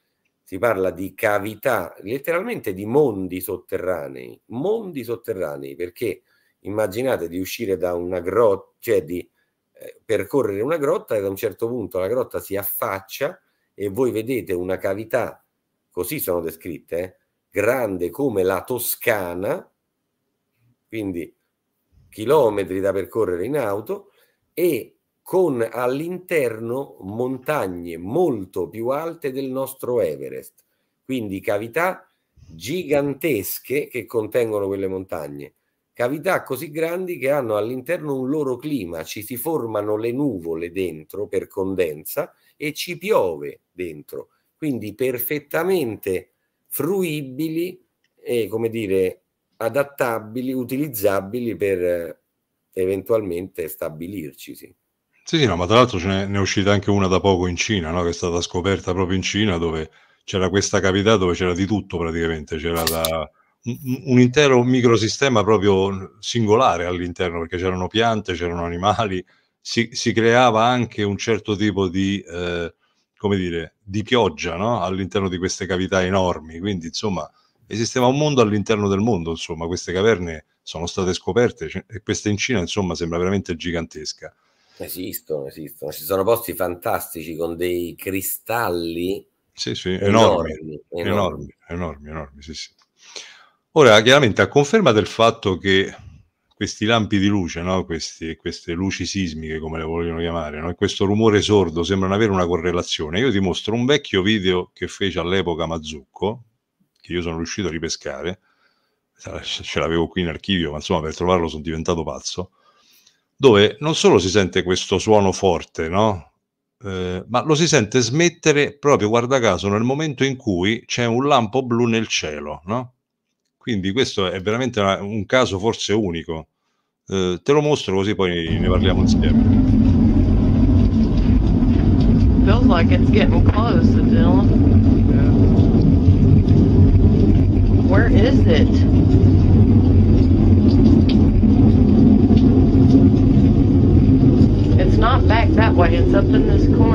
si parla di cavità, letteralmente di mondi sotterranei, mondi sotterranei, perché immaginate di uscire da una grotta, cioè di eh, percorrere una grotta e da un certo punto la grotta si affaccia e voi vedete una cavità così sono descritte, eh? grande come la Toscana, quindi chilometri da percorrere in auto, e con all'interno montagne molto più alte del nostro Everest, quindi cavità gigantesche che contengono quelle montagne, cavità così grandi che hanno all'interno un loro clima, ci si formano le nuvole dentro per condensa e ci piove dentro quindi perfettamente fruibili e come dire adattabili, utilizzabili per eh, eventualmente stabilirci. Sì. Sì, sì, no, ma tra l'altro ce n'è, uscita anche una da poco in Cina, no? che è stata scoperta proprio in Cina, dove c'era questa cavità dove c'era di tutto praticamente, c'era da, un, un, intero microsistema proprio singolare all'interno, perché c'erano piante, c'erano animali, si, si creava anche un certo tipo di eh, come dire, di pioggia no? all'interno di queste cavità enormi. Quindi, insomma, esisteva un mondo all'interno del mondo, insomma, queste caverne sono state scoperte e questa in Cina, insomma, sembra veramente gigantesca. Esistono, esistono. Ci sono posti fantastici con dei cristalli sì, sì, enormi, enormi, enormi, enormi, enormi sì, sì. Ora, chiaramente, a conferma del fatto che questi lampi di luce, no? questi, queste luci sismiche come le vogliono chiamare, no? e questo rumore sordo sembrano avere una correlazione. Io ti mostro un vecchio video che fece all'epoca Mazzucco, che io sono riuscito a ripescare, ce l'avevo qui in archivio, ma insomma per trovarlo sono diventato pazzo, dove non solo si sente questo suono forte, no? eh, ma lo si sente smettere proprio, guarda caso, nel momento in cui c'è un lampo blu nel cielo, no? Quindi questo è veramente una, un caso forse unico. Eh, te lo mostro così poi ne parliamo insieme. Feels like it's getting close, Dylan. Where is it? It's not back that way, it's up in this corner.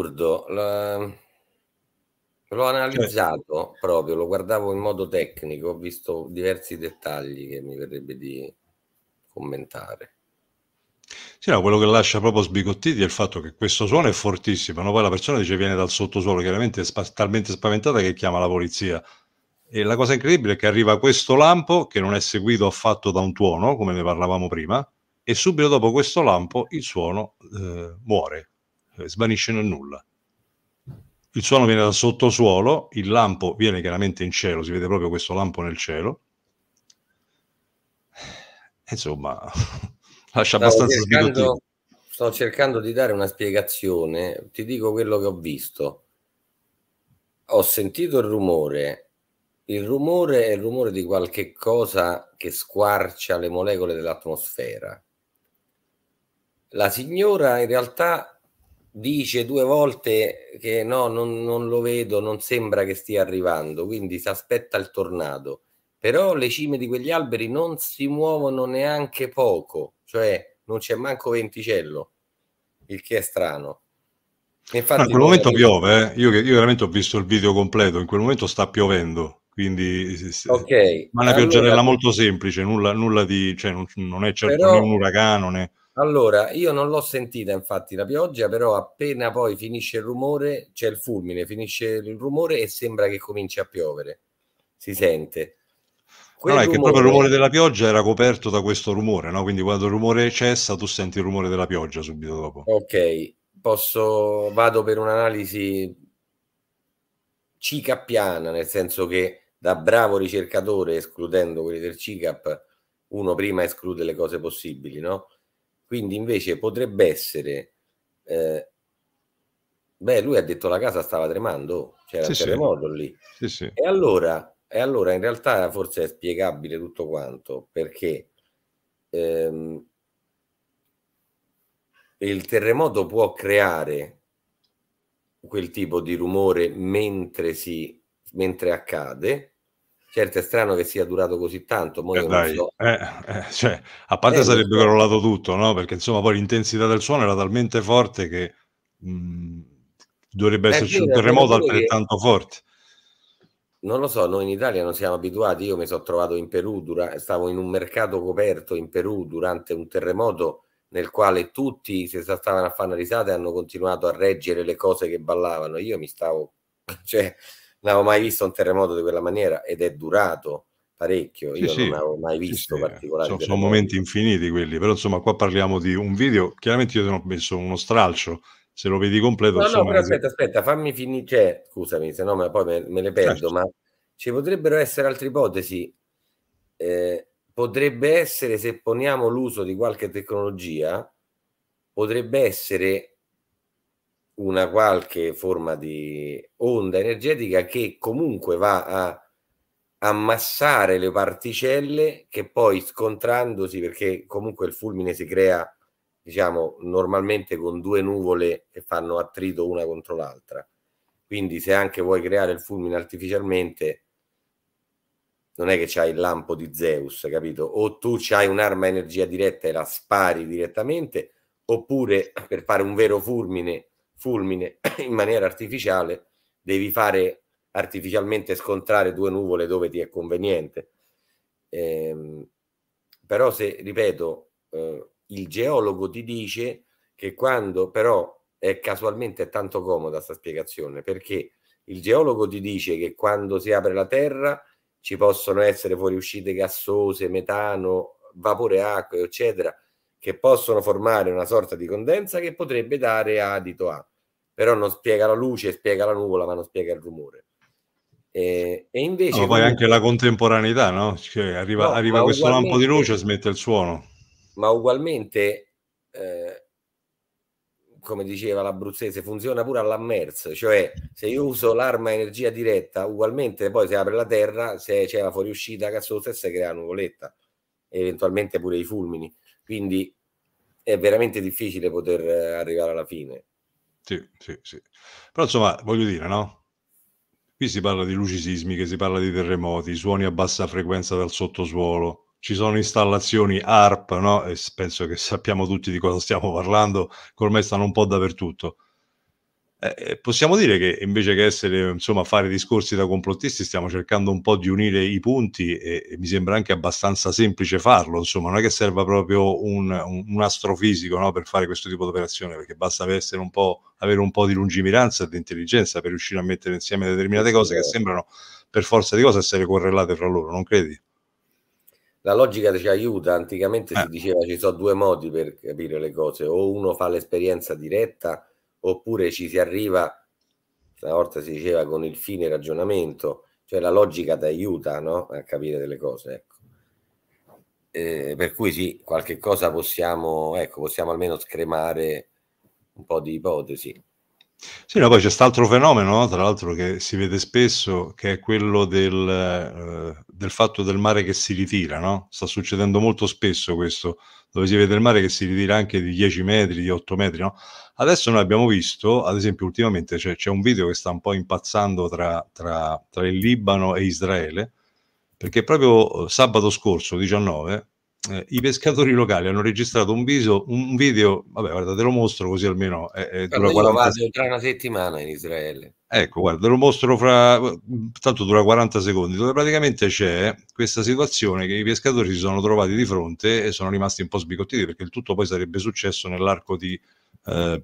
assurdo. La... L'ho analizzato certo. proprio, lo guardavo in modo tecnico, ho visto diversi dettagli che mi verrebbe di commentare. Sì, no, quello che lascia proprio sbigottiti è il fatto che questo suono è fortissimo, no? poi la persona dice viene dal sottosuolo, chiaramente è spa- talmente spaventata che chiama la polizia. E la cosa incredibile è che arriva questo lampo che non è seguito affatto da un tuono, come ne parlavamo prima, e subito dopo questo lampo il suono eh, muore, eh, svanisce nel nulla. Il suono viene dal sottosuolo, il lampo viene chiaramente in cielo, si vede proprio questo lampo nel cielo. Eh, insomma, lascia abbastanza cercando, Sto cercando di dare una spiegazione, ti dico quello che ho visto. Ho sentito il rumore, il rumore è il rumore di qualche cosa che squarcia le molecole dell'atmosfera. La signora in realtà dice due volte che no, non, non, lo vedo, non sembra che stia arrivando, quindi si aspetta il tornado. Però le cime di quegli alberi non si muovono neanche poco, cioè non c'è manco venticello, il che è strano. Infatti, ah, in quel momento arriva... piove, eh? io, io, veramente ho visto il video completo, in quel momento sta piovendo, quindi okay. ma una allora... pioggerella molto semplice, nulla, nulla di, cioè, non, non, è certo Però... né un uragano né allora, io non l'ho sentita infatti la pioggia, però appena poi finisce il rumore, c'è il fulmine, finisce il rumore e sembra che cominci a piovere. Si sente. Quel no, rumore... è che proprio il rumore della pioggia era coperto da questo rumore, no? Quindi quando il rumore cessa, tu senti il rumore della pioggia subito dopo. Ok, posso vado per un'analisi cicappiana, nel senso che da bravo ricercatore, escludendo quelli del CICAP, uno prima esclude le cose possibili, no? Quindi invece potrebbe essere... Eh, beh, lui ha detto la casa stava tremando, c'era sì, un terremoto sì. lì. Sì, sì. E, allora, e allora in realtà forse è spiegabile tutto quanto, perché ehm, il terremoto può creare quel tipo di rumore mentre, si, mentre accade Certo, è strano che sia durato così tanto. Eh dai, so. eh, eh, cioè, a parte eh, sarebbe so. crollato tutto, no? Perché insomma poi l'intensità del suono era talmente forte che mh, dovrebbe eh, esserci sì, un terremoto altrettanto che... forte. Non lo so, noi in Italia non siamo abituati. Io mi sono trovato in Perù, dura... stavo in un mercato coperto in Perù durante un terremoto nel quale tutti si stavano a fare risate e hanno continuato a reggere le cose che ballavano. Io mi stavo... Cioè, non avevo mai visto un terremoto di quella maniera ed è durato parecchio, io sì, non avevo mai visto sì, eh. particolari. Sono, sono, momenti infiniti quelli, però insomma qua parliamo di un video, chiaramente io ti ho messo uno stralcio, se lo vedi completo... No, insomma, no, però aspetta, aspetta, fammi finire, cioè, scusami, se no ma poi me, me, le perdo, certo. ma ci potrebbero essere altre ipotesi. Eh, potrebbe essere, se poniamo l'uso di qualche tecnologia, potrebbe essere una qualche forma di onda energetica che comunque va a ammassare le particelle che poi scontrandosi, perché comunque il fulmine si crea, diciamo, normalmente con due nuvole che fanno attrito una contro l'altra. Quindi se anche vuoi creare il fulmine artificialmente, non è che c'hai il lampo di Zeus, capito? O tu c'hai un'arma energia diretta e la spari direttamente, oppure per fare un vero fulmine fulmine in maniera artificiale, devi fare artificialmente scontrare due nuvole dove ti è conveniente. Ehm, però se, ripeto, eh, il geologo ti dice che quando, però è casualmente tanto comoda questa spiegazione, perché il geologo ti dice che quando si apre la terra ci possono essere fuoriuscite gassose, metano, vapore acqueo, eccetera, che possono formare una sorta di condensa che potrebbe dare adito a però non spiega la luce, spiega la nuvola, ma non spiega il rumore. E, e invece... No, poi anche la contemporaneità, no? Cioè, arriva, no, arriva questo lampo di luce e smette il suono. Ma ugualmente, eh, come diceva l'abruzzese, funziona pure all'ammerz, cioè se io uso l'arma energia diretta, ugualmente poi si apre la terra, se c'è la fuoriuscita cazzosa e si crea la nuvoletta, eventualmente pure i fulmini. Quindi è veramente difficile poter eh, arrivare alla fine sì, sì, sì. Però insomma, voglio dire, no? Qui si parla di luci sismiche, si parla di terremoti, suoni a bassa frequenza dal sottosuolo, ci sono installazioni ARP, no? E penso che sappiamo tutti di cosa stiamo parlando, ormai stanno un po' dappertutto. Eh, eh, possiamo dire che invece che essere, insomma, fare discorsi da complottisti, stiamo cercando un po' di unire i punti e, e mi sembra anche abbastanza semplice farlo, insomma, non è che serva proprio un, un, un astrofisico no, per fare questo tipo di operazione, perché basta essere un po', avere un po' di lungimiranza e di intelligenza per riuscire a mettere insieme determinate cose che sembrano per forza di cose essere correlate fra loro, non credi? la logica ci aiuta. Anticamente eh. si diceva ci sono due modi per capire le cose: o uno fa l'esperienza diretta, oppure ci si arriva, stavolta si diceva con il fine ragionamento, cioè la logica ti aiuta no? a capire delle cose. Ecco. Eh, per cui sì, qualche cosa possiamo, ecco, possiamo almeno scremare un po' di ipotesi. Sì, no, poi c'è quest'altro fenomeno, no? tra l'altro, che si vede spesso, che è quello del, eh, del fatto del mare che si ritira, no? Sta succedendo molto spesso questo, dove si vede il mare che si ritira anche di 10 metri, di 8 metri. No? Adesso noi abbiamo visto, ad esempio, ultimamente c'è, c'è un video che sta un po' impazzando tra, tra, tra, il Libano e Israele, perché proprio eh, sabato scorso, 19, eh, i pescatori locali hanno registrato un, viso, un video, vabbè guardate lo mostro così almeno è, è dura 40... vado tra una settimana in Israele. Ecco, guarda, lo mostro fra... tanto dura 40 secondi, dove praticamente c'è questa situazione che i pescatori si sono trovati di fronte e sono rimasti un po' sbigottiti perché il tutto poi sarebbe successo nell'arco di eh,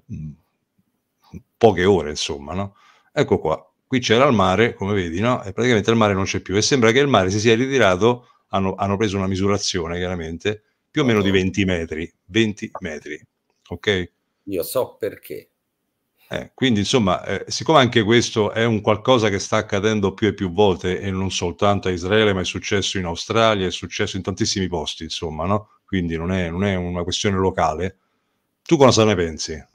poche ore, insomma, no? Ecco qua, qui c'era il mare, come vedi, no? E praticamente il mare non c'è più e sembra che il mare si sia ritirato, hanno, hanno preso una misurazione chiaramente, più o meno di 20 metri, 20 metri, ok? Io so perché. Eh, quindi insomma, eh, siccome anche questo è un qualcosa che sta accadendo più e più volte e non soltanto a Israele, ma è successo in Australia, è successo in tantissimi posti, insomma, no? Quindi non è, non è una questione locale. Tu cosa ne pensi?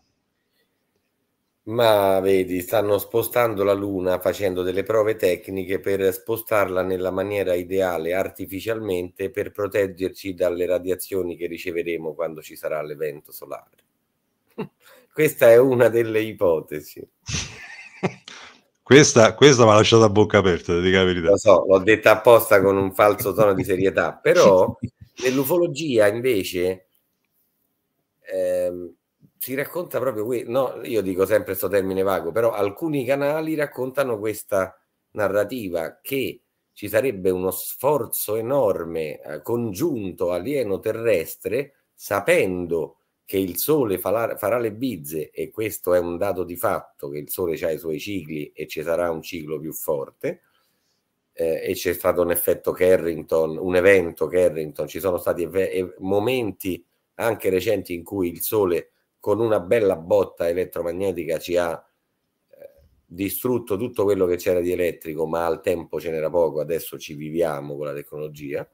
Ma vedi, stanno spostando la Luna facendo delle prove tecniche per spostarla nella maniera ideale artificialmente per proteggerci dalle radiazioni che riceveremo quando ci sarà l'evento solare. Questa è una delle ipotesi. questa, questa mi ha lasciato a bocca aperta, dica la verità. Lo so, l'ho detta apposta con un falso tono di serietà, però nell'ufologia invece ehm, si racconta proprio questo, no, io dico sempre questo termine vago, però alcuni canali raccontano questa narrativa che ci sarebbe uno sforzo enorme eh, congiunto alieno-terrestre sapendo che il Sole farà, le bizze e questo è un dato di fatto che il Sole ha i suoi cicli e ci sarà un ciclo più forte eh, e c'è stato un effetto Carrington, un evento Carrington, ci sono stati ev- momenti anche recenti in cui il Sole con una bella botta elettromagnetica ci ha eh, distrutto tutto quello che c'era di elettrico, ma al tempo ce n'era poco, adesso ci viviamo con la tecnologia.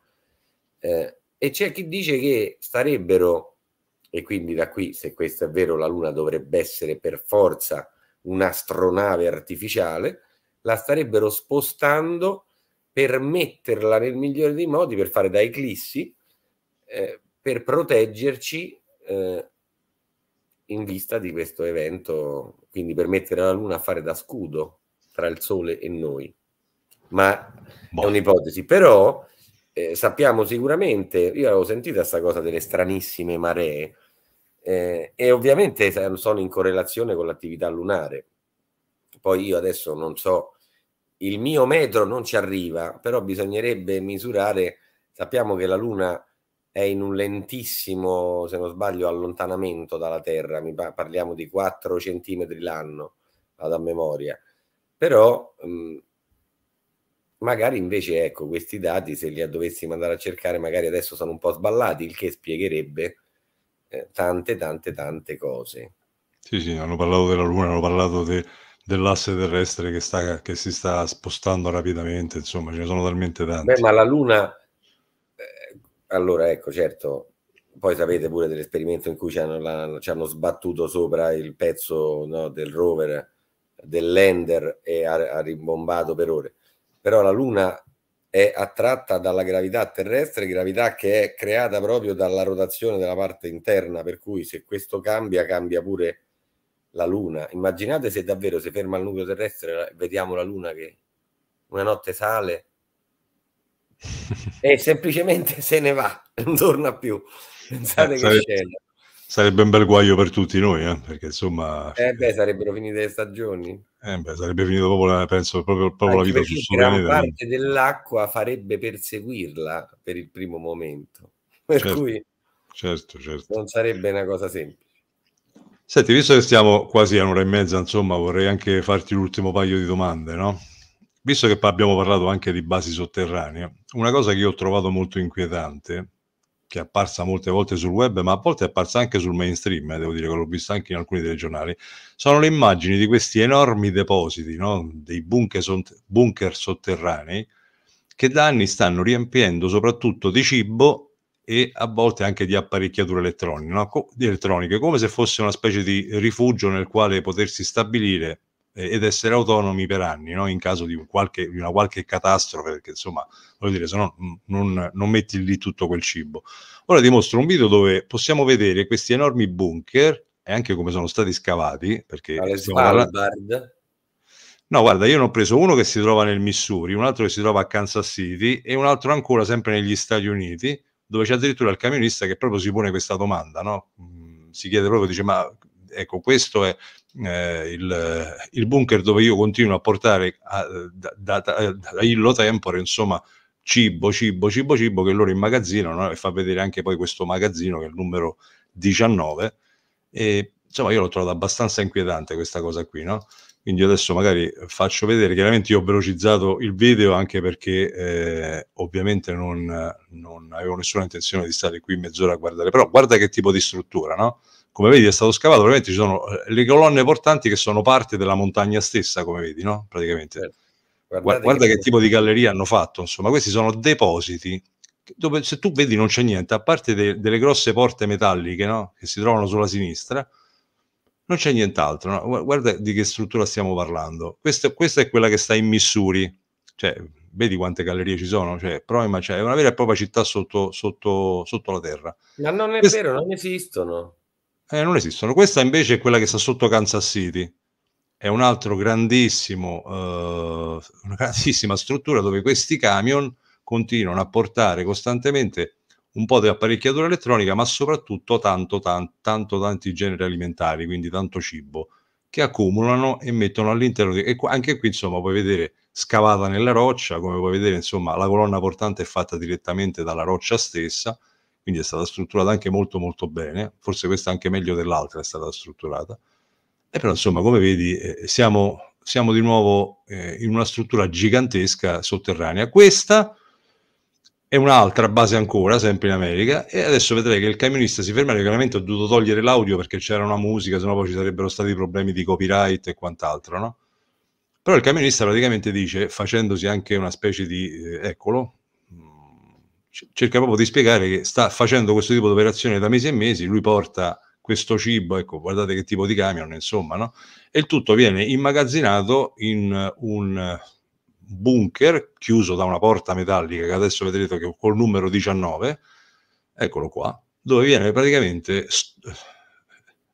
Eh, e c'è chi dice che starebbero e quindi da qui, se questo è vero, la Luna dovrebbe essere per forza un'astronave artificiale, la starebbero spostando per metterla nel migliore dei modi, per fare da eclissi, eh, per proteggerci eh, in vista di questo evento, quindi per mettere la Luna a fare da scudo tra il Sole e noi. Ma è boh. un'ipotesi, però eh, sappiamo sicuramente, io avevo sentito questa cosa delle stranissime maree, eh, e ovviamente sono in correlazione con l'attività lunare. Poi io adesso non so, il mio metro non ci arriva, però bisognerebbe misurare, sappiamo che la Luna è in un lentissimo, se non sbaglio, allontanamento dalla Terra, mi parliamo di 4 centimetri l'anno, vado a memoria, però mh, Magari invece, ecco, questi dati, se li dovessimo andare a cercare, magari adesso sono un po' sballati, il che spiegherebbe eh, tante, tante, tante cose. Sì, sì, hanno parlato della Luna, hanno parlato de, dell'asse terrestre che, sta, che, si sta spostando rapidamente, insomma, ce ne sono talmente tante. Beh, ma la Luna, eh, allora, ecco, certo, poi sapete pure dell'esperimento in cui ci hanno, la, ci hanno sbattuto sopra il pezzo no, del rover, del lander e ha, ha rimbombato per ore però la Luna è attratta dalla gravità terrestre, gravità che è creata proprio dalla rotazione della parte interna, per cui se questo cambia, cambia pure la Luna. Immaginate se davvero si ferma il nucleo terrestre, vediamo la Luna che una notte sale e semplicemente se ne va, non torna più. Pensate che scena. Sarebbe un bel guaio per tutti noi, eh? perché insomma... Eh beh, sarebbero finite le stagioni. Eh beh, sarebbe finito proprio, penso, proprio, proprio la vita sul suo pianeta. parte dell'acqua farebbe perseguirla per il primo momento, per certo, cui certo, certo. non sarebbe una cosa semplice. Senti, visto che stiamo quasi a un'ora e mezza, insomma, vorrei anche farti l'ultimo paio di domande, no? Visto che abbiamo parlato anche di basi sotterranee, una cosa che io ho trovato molto inquietante che è apparsa molte volte sul web, ma a volte è apparsa anche sul mainstream, eh, devo dire che l'ho vista anche in alcuni telegiornali, sono le immagini di questi enormi depositi, no? dei bunker, sott- bunker, sotterranei, che da anni stanno riempiendo soprattutto di cibo e a volte anche di apparecchiature elettroniche, no? Co- di elettroniche come se fosse una specie di rifugio nel quale potersi stabilire eh, ed essere autonomi per anni, no? in caso di, un qualche, di, una qualche catastrofe, perché insomma, voglio dire, se no mm, non, non metti lì tutto quel cibo. Ora ti mostro un video dove possiamo vedere questi enormi bunker e anche come sono stati scavati, perché... Svalbard. No, guarda, io ne ho preso uno che si trova nel Missouri, un altro che si trova a Kansas City e un altro ancora sempre negli Stati Uniti, dove c'è addirittura il camionista che proprio si pone questa domanda, no? Mm, si chiede proprio, dice, ma ecco, questo è eh, il, il, bunker dove io continuo a portare a, da, da, da, da illo tempore, insomma, cibo, cibo, cibo, cibo che loro immagazzinano e fa vedere anche poi questo magazzino che è il numero 19. E, insomma, io l'ho trovato abbastanza inquietante questa cosa qui, no? Quindi adesso magari faccio vedere, chiaramente io ho velocizzato il video anche perché eh, ovviamente non, non, avevo nessuna intenzione di stare qui mezz'ora a guardare, però guarda che tipo di struttura, no? come vedi è stato scavato, probabilmente ci sono eh, le colonne portanti che sono parte della montagna stessa, come vedi, no? Praticamente. Certo. Guardate Guarda che, che tipo di galleria hanno fatto, insomma, questi sono depositi dove se tu vedi non c'è niente, a parte de- delle grosse porte metalliche no? che si trovano sulla sinistra, non c'è nient'altro. No? Guarda di che struttura stiamo parlando. Questo, questa è quella che sta in Missouri, cioè, vedi quante gallerie ci sono, cioè, Proima, cioè, è una vera e propria città sotto, sotto, sotto la terra. Ma non è questa... vero, non esistono eh, non esistono. Questa invece è quella che sta sotto Kansas City, è un altro grandissimo, eh, una grandissima struttura dove questi camion continuano a portare costantemente un po' di apparecchiatura elettronica, ma soprattutto tanto, tanto, tanto tanti generi alimentari, quindi tanto cibo, che accumulano e mettono all'interno di... E anche qui, insomma, puoi vedere scavata nella roccia, come puoi vedere, insomma, la colonna portante è fatta direttamente dalla roccia stessa, quindi è stata strutturata anche molto molto bene, forse questa anche meglio dell'altra è stata strutturata. E però insomma, come vedi, eh, siamo, siamo, di nuovo eh, in una struttura gigantesca sotterranea. Questa è un'altra base ancora, sempre in America, e adesso vedrai che il camionista si ferma, chiaramente ho dovuto togliere l'audio perché c'era una musica, sennò poi ci sarebbero stati problemi di copyright e quant'altro, no? Però il camionista praticamente dice, facendosi anche una specie di, eh, eccolo, cerca proprio di spiegare che sta facendo questo tipo di operazione da mesi e mesi, lui porta questo cibo, ecco, guardate che tipo di camion, insomma, no? E il tutto viene immagazzinato in eh, un eh, bunker chiuso da una porta metallica che adesso vedrete che col numero 19, eccolo qua, dove viene praticamente st- eh,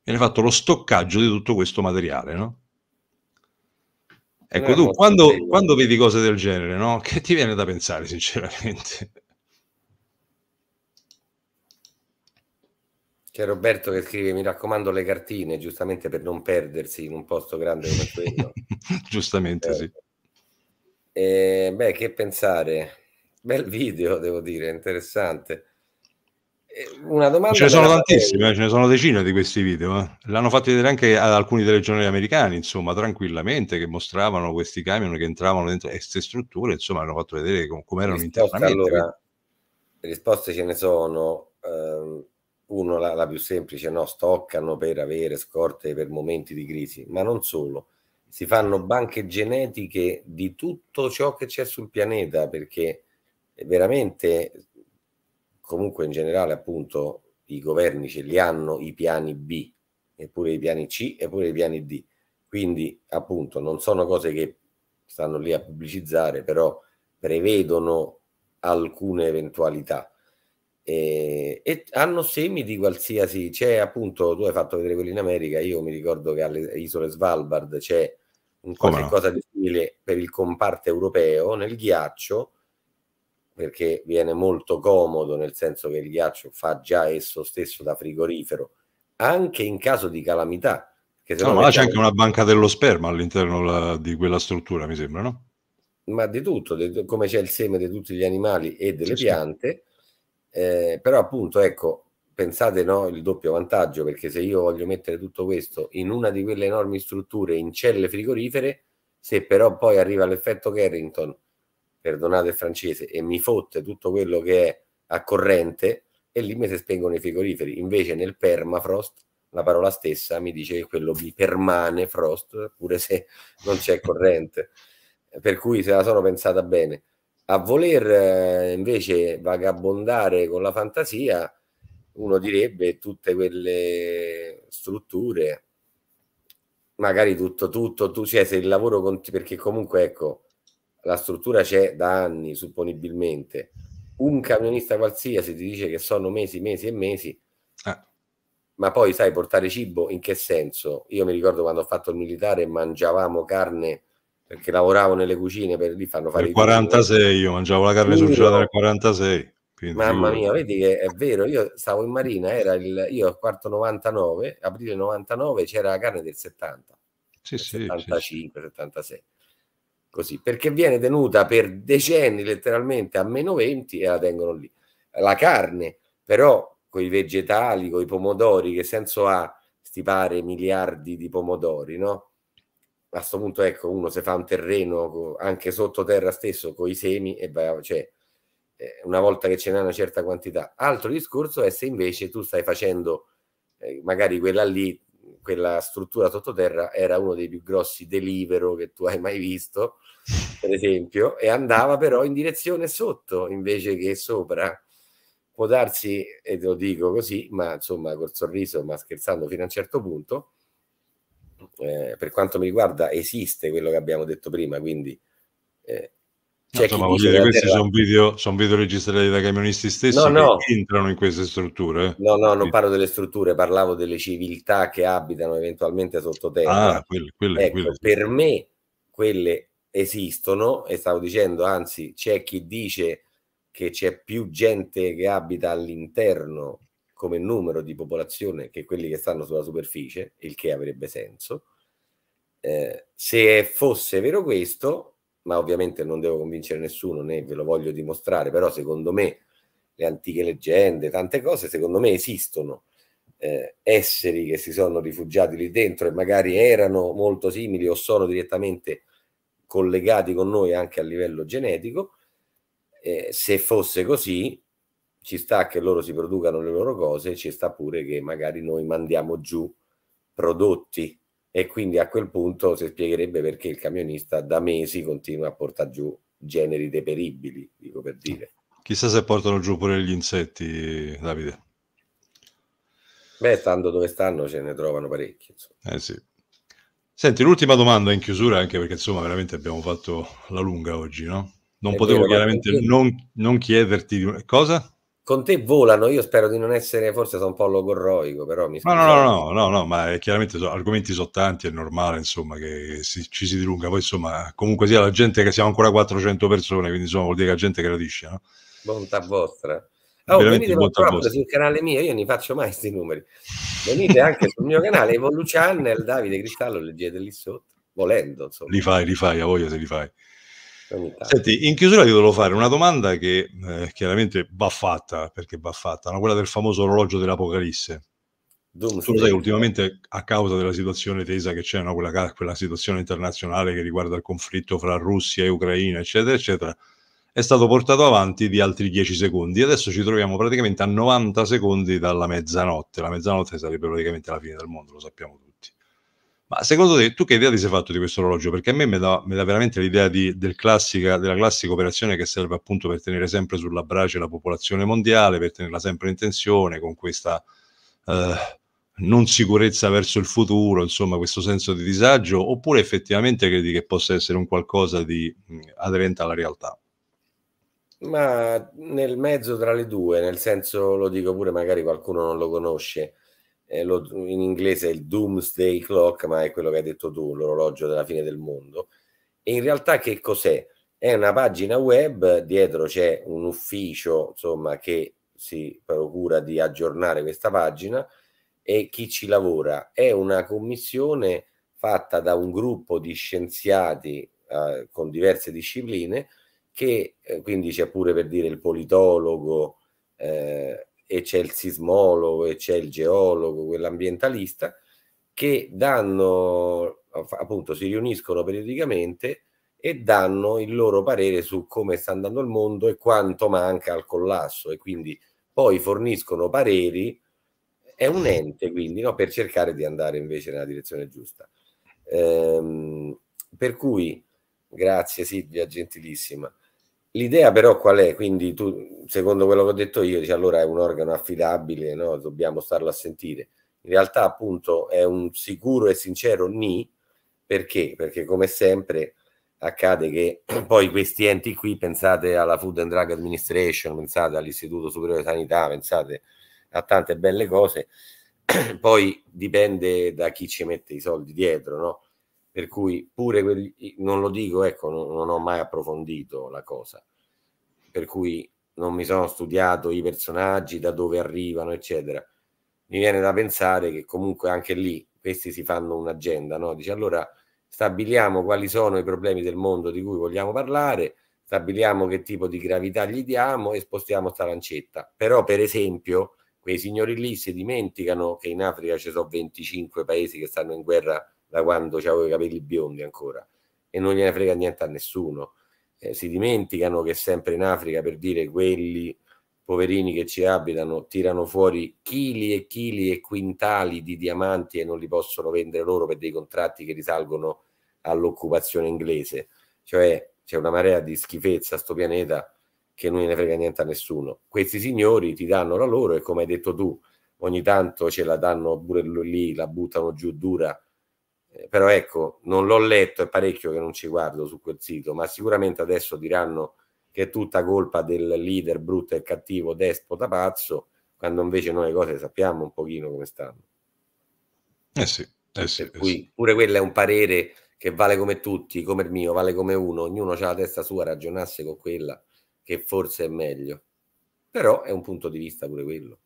viene fatto lo stoccaggio di tutto questo materiale, no? Ecco, tu quando, quando, vedi cose del genere, no? Che ti viene da pensare, sinceramente? C'è Roberto che scrive: Mi raccomando, le cartine, giustamente per non perdersi in un posto grande come quello. giustamente, eh. sì. Eh, beh, che pensare. Bel video, devo dire, interessante. Eh, una domanda. Ce ne sono tantissime, ce ne sono decine di questi video. Eh. L'hanno fatto vedere anche ad alcuni telegiornali americani, insomma, tranquillamente, che mostravano questi camion che entravano dentro queste strutture, insomma, hanno fatto vedere come erano internamente. Allora, risposte ce ne sono. Ehm, uno la, la più semplice, no, stoccano per avere scorte per momenti di crisi, ma non solo, si fanno banche genetiche di tutto ciò che c'è sul pianeta, perché veramente, comunque in generale appunto, i governi ce li hanno i piani B, eppure i piani C, eppure i piani D. Quindi appunto non sono cose che stanno lì a pubblicizzare, però prevedono alcune eventualità e, eh, e, hanno semi di qualsiasi c'è appunto tu hai fatto vedere quelli in America io mi ricordo che alle isole Svalbard c'è un qualcosa no? di simile per il comparto europeo nel ghiaccio perché viene molto comodo nel senso che il ghiaccio fa già esso stesso da frigorifero anche in caso di calamità che se no, no ma c'è anche una banca dello sperma all'interno la, di quella struttura mi sembra no? ma di tutto di, come c'è il seme di tutti gli animali e delle sì, piante sì eh, però appunto, ecco, pensate no, il doppio vantaggio, perché se io voglio mettere tutto questo in una di quelle enormi strutture, in celle frigorifere, se però poi arriva l'effetto Carrington, perdonate il francese, e mi fotte tutto quello che è a corrente, e lì mi si spengono i frigoriferi. Invece nel permafrost, la parola stessa mi dice che quello vi permane frost, pure se non c'è corrente. Per cui se la sono pensata bene. A voler eh, invece vagabondare con la fantasia, uno direbbe tutte quelle strutture, magari tutto, tutto, tu, cioè se il lavoro conti, perché comunque ecco, la struttura c'è da anni, supponibilmente. Un camionista qualsiasi ti dice che sono mesi, mesi e mesi, ah. ma poi sai portare cibo in che senso? Io mi ricordo quando ho fatto il militare mangiavamo carne perché lavoravo nelle cucine per lì fanno fare... il 46 io mangiavo la carne surgelata nel 46. Quindi... Mamma mia, vedi che è vero, io stavo in marina, era il, io quarto 99, aprile 99 c'era la carne del 70, sì, del sì, 75, sì. 76, così, perché viene tenuta per decenni letteralmente a meno 20 e la tengono lì. La carne però con i vegetali, con i pomodori, che senso ha stipare miliardi di pomodori, no? a questo punto ecco uno si fa un terreno anche sottoterra stesso con i semi e beh, cioè, eh, una volta che ce n'è una certa quantità. Altro discorso è se invece tu stai facendo eh, magari quella lì, quella struttura sottoterra era uno dei più grossi delivero che tu hai mai visto, per esempio, e andava però in direzione sotto invece che sopra. Può darsi, e te lo dico così, ma insomma col sorriso, ma scherzando fino a un certo punto, eh, per quanto mi riguarda esiste quello che abbiamo detto prima, quindi... Eh, c'è no, insomma, dire, questi sono video, son video, registrati da camionisti stessi no, no. che entrano in queste strutture. Eh. No, no, non parlo delle strutture, parlavo delle civiltà che abitano eventualmente sottoterra. Ah, quelle, quelle, ecco, quelle. Per me quelle esistono e stavo dicendo, anzi, c'è chi dice che c'è più gente che abita all'interno come numero di popolazione che quelli che stanno sulla superficie, il che avrebbe senso. Eh, se fosse vero questo, ma ovviamente non devo convincere nessuno né ve lo voglio dimostrare, però secondo me le antiche leggende, tante cose, secondo me esistono eh, esseri che si sono rifugiati lì dentro e magari erano molto simili o sono direttamente collegati con noi anche a livello genetico. Eh, se fosse così, ci sta che loro si producano le loro cose, ci sta pure che magari noi mandiamo giù prodotti e quindi a quel punto si spiegherebbe perché il camionista da mesi continua a portare giù generi deperibili, dico per dire. Chissà se portano giù pure gli insetti, Davide. Beh, stando dove stanno ce ne trovano parecchi. Insomma. Eh sì. Senti, l'ultima domanda in chiusura, anche perché insomma veramente abbiamo fatto la lunga oggi, no? Non È potevo vero, chiaramente non, non chiederti cosa? con te volano, io spero di non essere, forse sono un po' logorroico, però mi sembra... No, no, no, no, ma chiaramente argomenti sono tanti, è normale, insomma, che ci si dilunga. Poi, insomma, comunque sia la gente che siamo ancora 400 persone, quindi insomma vuol dire che la gente gradisce, no? Bontà vostra. Oh, venite purtroppo sul canale mio, io non faccio mai questi numeri. Venite anche sul mio canale, Evolu Channel, Davide Cristallo, leggete lì sotto, volendo, insomma. Li fai, li fai, a voglia se li fai. Senti, in chiusura vi volevo fare una domanda che eh, chiaramente va fatta, perché va fatta, no? quella del famoso orologio dell'Apocalisse. Doom tu lo sai, ultimamente a causa della situazione tesa che c'è, no? quella, quella, situazione internazionale che riguarda il conflitto fra Russia e Ucraina, eccetera, eccetera, è stato portato avanti di altri 10 secondi. Adesso ci troviamo praticamente a 90 secondi dalla mezzanotte. La mezzanotte sarebbe praticamente la fine del mondo, lo sappiamo tutti. Ma secondo te, tu che idea ti sei fatto di questo orologio? Perché a me mi dà, veramente l'idea di, del classica, della classica operazione che serve appunto per tenere sempre sulla brace la popolazione mondiale, per tenerla sempre in tensione con questa eh, non sicurezza verso il futuro, insomma questo senso di disagio, oppure effettivamente credi che possa essere un qualcosa di mh, aderente alla realtà? Ma nel mezzo tra le due, nel senso lo dico pure magari qualcuno non lo conosce eh, lo, in inglese è il doomsday clock, ma è quello che hai detto tu, l'orologio della fine del mondo. E in realtà che cos'è? È una pagina web, dietro c'è un ufficio insomma, che si procura di aggiornare questa pagina e chi ci lavora è una commissione fatta da un gruppo di scienziati eh, con diverse discipline che eh, quindi c'è pure per dire il politologo, eh, e c'è il sismologo e c'è il geologo, quell'ambientalista, che danno, appunto, si riuniscono periodicamente e danno il loro parere su come sta andando il mondo e quanto manca al collasso e quindi poi forniscono pareri, è un ente quindi no? per cercare di andare invece nella direzione giusta. Ehm, per cui, grazie Silvia, gentilissima. L'idea però qual è? Quindi tu, secondo quello che ho detto io, dici allora è un organo affidabile, no? dobbiamo starlo a sentire. In realtà appunto è un sicuro e sincero ni, perché? Perché come sempre accade che poi questi enti qui, pensate alla Food and Drug Administration, pensate all'Istituto Superiore di Sanità, pensate a tante belle cose, poi dipende da chi ci mette i soldi dietro, no? per cui pure quelli, non lo dico, ecco, non, non, ho mai approfondito la cosa, per cui non mi sono studiato i personaggi, da dove arrivano, eccetera. Mi viene da pensare che comunque anche lì questi si fanno un'agenda, no? Dice allora stabiliamo quali sono i problemi del mondo di cui vogliamo parlare, stabiliamo che tipo di gravità gli diamo e spostiamo sta lancetta. Però per esempio quei signori lì si dimenticano che in Africa ci sono 25 paesi che stanno in guerra da quando avevo i capelli biondi ancora e non gliene frega niente a nessuno. Eh, si dimenticano che sempre in Africa, per dire, quelli poverini che ci abitano tirano fuori chili e chili e quintali di diamanti e non li possono vendere loro per dei contratti che risalgono all'occupazione inglese. Cioè c'è una marea di schifezza a sto pianeta che non ne frega niente a nessuno. Questi signori ti danno la loro e come hai detto tu, ogni tanto ce la danno pure lì, la buttano giù dura eh, però ecco, non l'ho letto, è parecchio che non ci guardo su quel sito, ma sicuramente adesso diranno che è tutta colpa del leader brutto e cattivo, despota pazzo, quando invece noi le cose sappiamo un pochino come stanno. Eh sì, eh sì, per eh cui sì. pure quello è un parere che vale come tutti, come il mio, vale come uno, ognuno ha la testa sua, ragionasse con quella che forse è meglio. Però è un punto di vista pure quello.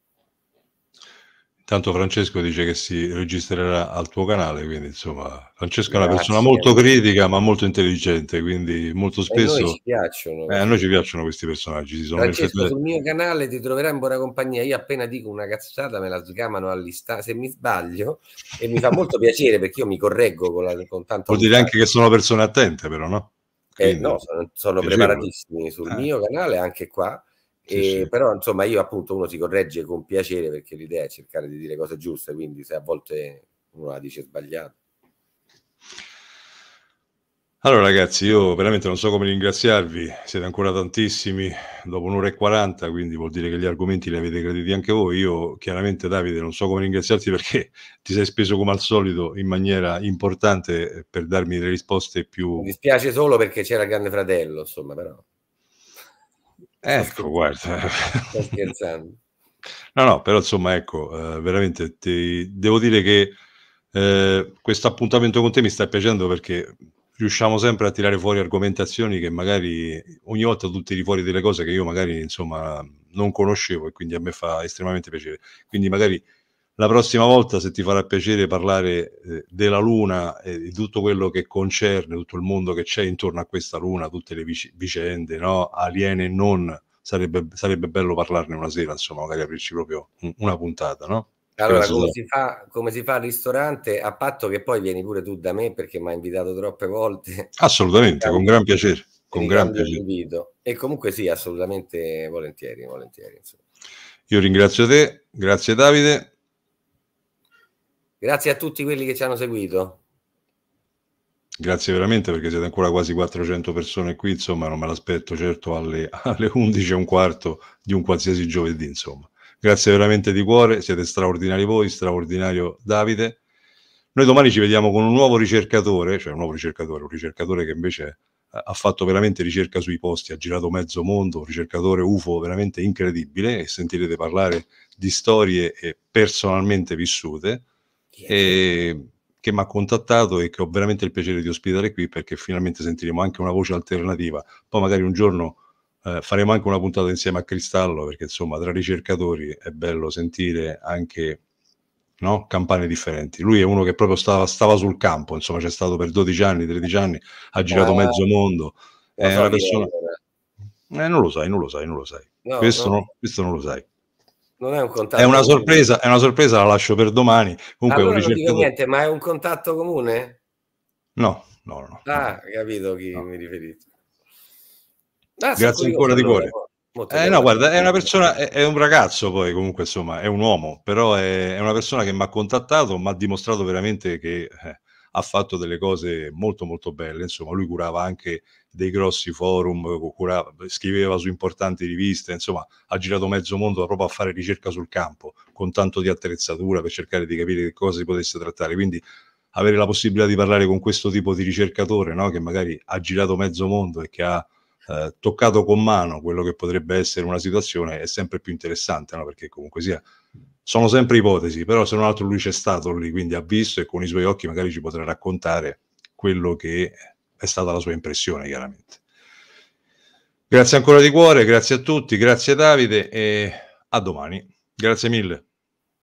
Tanto Francesco dice che si registrerà al tuo canale, quindi insomma, Francesco Grazie. è una persona molto critica ma molto intelligente, quindi molto spesso... Noi piacciono, eh, a noi ci piacciono questi personaggi. Si sono Francesco, sul mio canale ti troverai in buona compagnia, io appena dico una cazzata me la sgamano all'istante, se mi sbaglio, e mi fa molto piacere perché io mi correggo con, la, con tanto... Vuol dire anche che sono persone attente però, no? Eh, no, sono, sono preparatissimi sul eh. mio canale, anche qua sì, sì. Però insomma io appunto uno si corregge con piacere perché l'idea è cercare di dire cose giuste, quindi se a volte uno la dice sbagliata. Allora ragazzi, io veramente non so come ringraziarvi, siete ancora tantissimi, dopo un'ora e quaranta, quindi vuol dire che gli argomenti li avete graditi anche voi. Io chiaramente Davide non so come ringraziarti perché ti sei speso come al solito in maniera importante per darmi le risposte più... Mi dispiace solo perché c'era il grande fratello, insomma, però... Ecco, guarda. Sto scherzando. No, no, però insomma, ecco, eh, veramente ti... devo dire che eh, questo appuntamento con te mi sta piacendo perché riusciamo sempre a tirare fuori argomentazioni che magari ogni volta tu tiri fuori delle cose che io magari insomma non conoscevo e quindi a me fa estremamente piacere. Quindi magari la prossima volta, se ti farà piacere parlare eh, della Luna e eh, di tutto quello che concerne tutto il mondo che c'è intorno a questa Luna, tutte le vic- vicende, no? aliene e non, sarebbe, sarebbe, bello parlarne una sera, insomma, magari aprirci proprio un, una puntata, no? Allora, come si, fa, come si, fa, al ristorante, a patto che poi vieni pure tu da me perché mi hai invitato troppe volte. Assolutamente, con gran piacere. Con gran piacere. Invito. E comunque sì, assolutamente volentieri, volentieri Io ringrazio te, grazie Davide. Grazie a tutti quelli che ci hanno seguito. Grazie veramente perché siete ancora quasi 400 persone qui, insomma non me l'aspetto certo alle, alle 11 e un quarto di un qualsiasi giovedì, insomma. Grazie veramente di cuore, siete straordinari voi, straordinario Davide. Noi domani ci vediamo con un nuovo ricercatore, cioè un nuovo ricercatore, un ricercatore che invece ha fatto veramente ricerca sui posti, ha girato mezzo mondo, un ricercatore UFO veramente incredibile e sentirete parlare di storie eh, personalmente vissute e, che mi ha contattato e che ho veramente il piacere di ospitare qui perché finalmente sentiremo anche una voce alternativa. Poi magari un giorno eh, faremo anche una puntata insieme a Cristallo perché insomma tra ricercatori è bello sentire anche no? campane differenti. Lui è uno che proprio stava, stava sul campo, insomma c'è stato per 12 anni, 13 anni, ha girato ah, mezzo mondo. È una persona... Eh, non lo sai, non lo sai, non lo sai. No, questo, no. No, questo non lo sai. Non è un contatto. È una comune. è una sorpresa, la lascio per domani. Comunque allora non dico niente, ma è un contatto comune? No, no, no. Ah, capito chi no. mi riferite. Ah, Grazie ancora di cuore. Eh, no, guarda, è una persona, è, è, un ragazzo poi comunque, insomma, è un uomo, però è, è una persona che mi ha contattato, mi ha dimostrato veramente che eh, ha fatto delle cose molto molto belle, insomma lui curava anche dei grossi forum, curava, scriveva su importanti riviste, insomma ha girato mezzo mondo proprio a fare ricerca sul campo con tanto di attrezzatura per cercare di capire che cosa si potesse trattare, quindi avere la possibilità di parlare con questo tipo di ricercatore no? che magari ha girato mezzo mondo e che ha eh, toccato con mano quello che potrebbe essere una situazione è sempre più interessante no? perché comunque sia sono sempre ipotesi, però se non altro lui c'è stato lì, quindi ha visto e con i suoi occhi magari ci potrà raccontare quello che è stata la sua impressione, chiaramente. Grazie ancora di cuore, grazie a tutti, grazie Davide e a domani. Grazie mille.